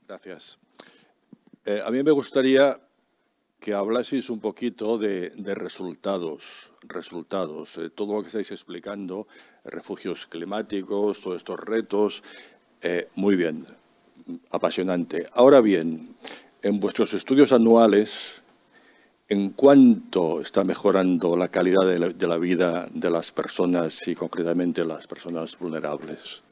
Gracias. Eh, a mí me gustaría que hablaseis un poquito de, resultados, resultados, eh, todo lo que estáis explicando, refugios climáticos, todos estos retos, eh, muy bien, apasionante. Ahora bien, en vuestros estudios anuales, ¿en cuánto está mejorando la calidad de la, de la vida de las personas y concretamente las personas vulnerables?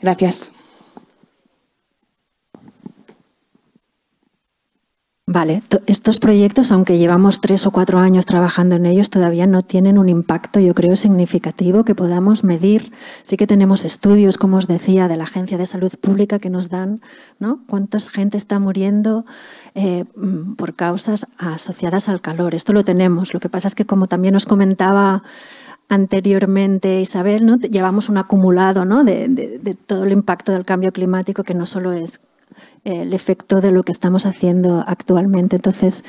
Gracias. Vale, estos proyectos, aunque llevamos tres o cuatro años trabajando en ellos, todavía no tienen un impacto, yo creo, significativo que podamos medir. Sí que tenemos estudios, como os decía, de la Agencia de Salud Pública que nos dan ¿no? cuánta gente está muriendo eh, mm, por causas asociadas al calor. Esto lo tenemos. Lo que pasa es que, como también os comentaba anteriormente Isabel, llevamos un acumulado de, de todo el impacto del cambio climático que no solo es el efecto de lo que estamos haciendo actualmente. Entonces,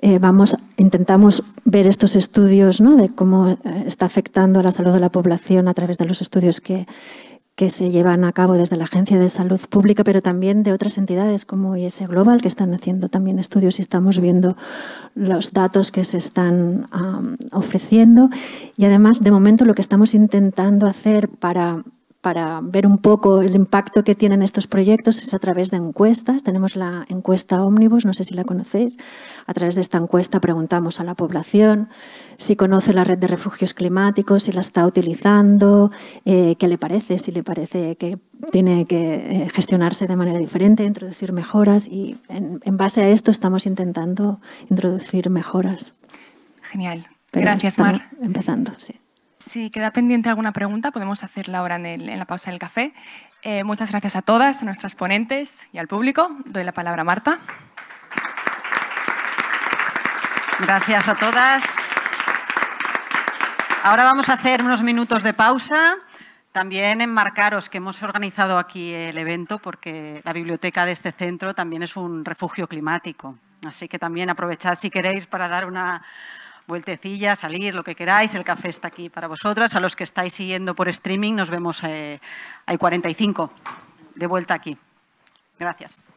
eh, vamos, intentamos ver estos estudios ¿no? de cómo eh, está afectando a la salud de la población a través de los estudios que, que se llevan a cabo desde la Agencia de Salud Pública, pero también de otras entidades como IS Global, que están haciendo también estudios y estamos viendo los datos que se están ofreciendo. Y además, de momento, lo que estamos intentando hacer para para ver un poco el impacto que tienen estos proyectos es a través de encuestas. Tenemos la encuesta Omnibus, no sé si la conocéis. A través de esta encuesta preguntamos a la población si conoce la red de refugios climáticos, si la está utilizando, eh, qué le parece, si le parece que tiene que eh, gestionarse de manera diferente, introducir mejoras y en, base a esto estamos intentando introducir mejoras. Genial. Gracias, Mar. Empezando, sí. Si queda pendiente alguna pregunta, podemos hacerla ahora en, la pausa del café. Eh, muchas gracias a todas, a nuestras ponentes y al público. Doy la palabra a Marta. Gracias a todas. Ahora vamos a hacer unos minutos de pausa. También enmarcaros que hemos organizado aquí el evento porque la biblioteca de este centro también es un refugio climático. Así que también aprovechad si queréis para dar una vueltecilla, salir, lo que queráis. El café está aquí para vosotras. A los que estáis siguiendo por streaming, nos vemos. Eh, hay 45 de vuelta aquí. Gracias.